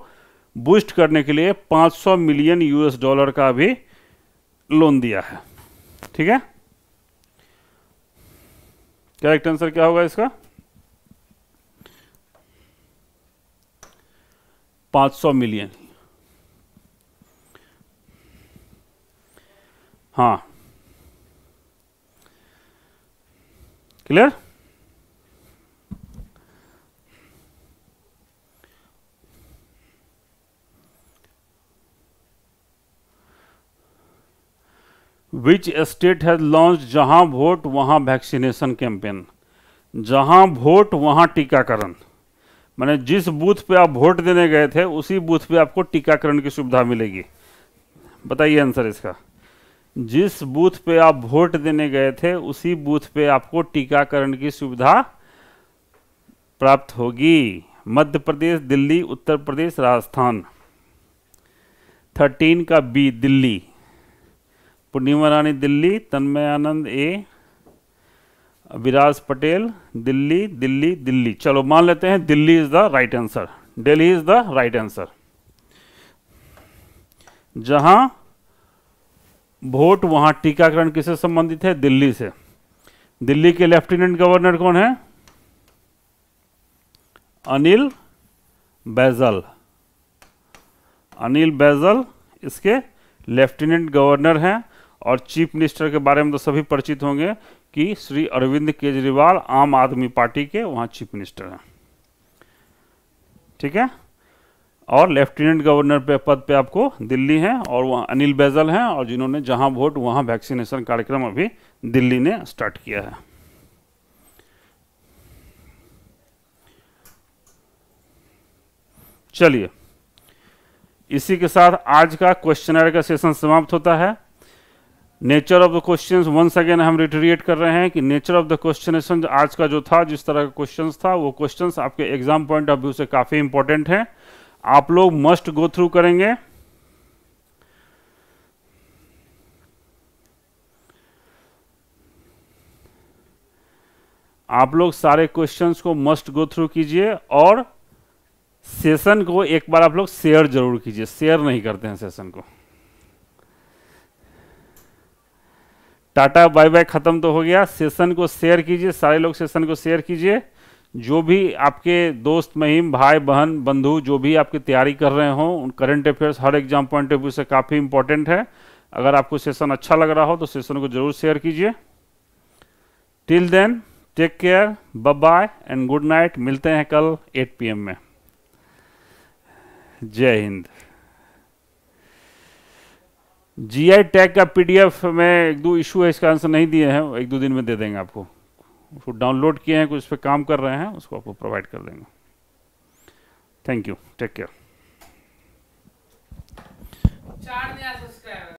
Speaker 1: बूस्ट करने के लिए 500 मिलियन यूएस डॉलर का भी लोन दिया है ठीक है करेक्ट आंसर क्या होगा इसका 500 मिलियन हाँ clear which state has launch जहां वोट वहां वैक्सीनेशन कैंपेन जहां वोट वहां टीकाकरण मैंने जिस बूथ पे आप वोट देने गए थे उसी बूथ पे आपको टीकाकरण की सुविधा मिलेगी बताइए आंसर इसका जिस बूथ पे आप वोट देने गए थे उसी बूथ पे आपको टीकाकरण की सुविधा प्राप्त होगी मध्य प्रदेश दिल्ली उत्तर प्रदेश राजस्थान थर्टीन का बी दिल्ली पूर्णिमा रानी दिल्ली तन्मय आनंद ए विराज पटेल दिल्ली दिल्ली दिल्ली चलो मान लेते हैं Delhi is the right answer Delhi is the right answer जहां वोट वहां टीकाकरण किससे संबंधित है दिल्ली से दिल्ली के लेफ्टिनेंट गवर्नर कौन है अनिल बैजल अनिल बैजल इसके लेफ्टिनेंट गवर्नर हैं और चीफ मिनिस्टर के बारे में तो सभी परिचित होंगे कि श्री अरविंद केजरीवाल आम आदमी पार्टी के वहां चीफ मिनिस्टर हैं ठीक है और लेफ्टिनेंट गवर्नर पे पद पे आपको दिल्ली हैं और वहाँ अनिल बैजल हैं और जिन्होंने जहाँ वोट वहाँ वैक्सीनेशन कार्यक्रम अभी दिल्ली ने स्टार्ट किया है चलिए इसी के साथ आज का क्वेश्चन का सेशन समाप्त होता है nature of the questions once again हम रिट्रिएट कर रहे हैं कि नेचर ऑफ द क्वेश्चन आज का जो था जिस तरह का क्वेश्चंस था वो क्वेश्चंस आपके एग्जाम पॉइंट ऑफ व्यू से काफ़ी इंपॉर्टेंट हैं आप लोग मस्ट गो थ्रू करेंगे आप लोग सारे क्वेश्चंस को मस्ट गो थ्रू कीजिए और सेशन को एक बार आप लोग शेयर जरूर कीजिए शेयर नहीं करते हैं सेशन को टाटा बाय बाय खत्म तो हो गया सेशन को शेयर कीजिए सारे लोग सेशन को शेयर कीजिए जो भी आपके दोस्त महीम भाई बहन बंधु जो भी आपकी तैयारी कर रहे हों उन करंट अफेयर्स हर एग्जाम पॉइंट ऑफ व्यू से काफ़ी इंपॉर्टेंट है अगर आपको सेशन अच्छा लग रहा हो तो सेशन को जरूर शेयर कीजिए till then take care bye and good night मिलते हैं कल 8 पीएम में जय हिंद जीआई टैग का पीडीएफ में एक दो इशू है इसका आंसर नहीं दिए हैं एक दो दिन में दे देंगे आपको उसको डाउनलोड किए हैं कुछ उस पर काम कर रहे हैं उसको आपको प्रोवाइड कर देंगे थैंक यू टेक केयर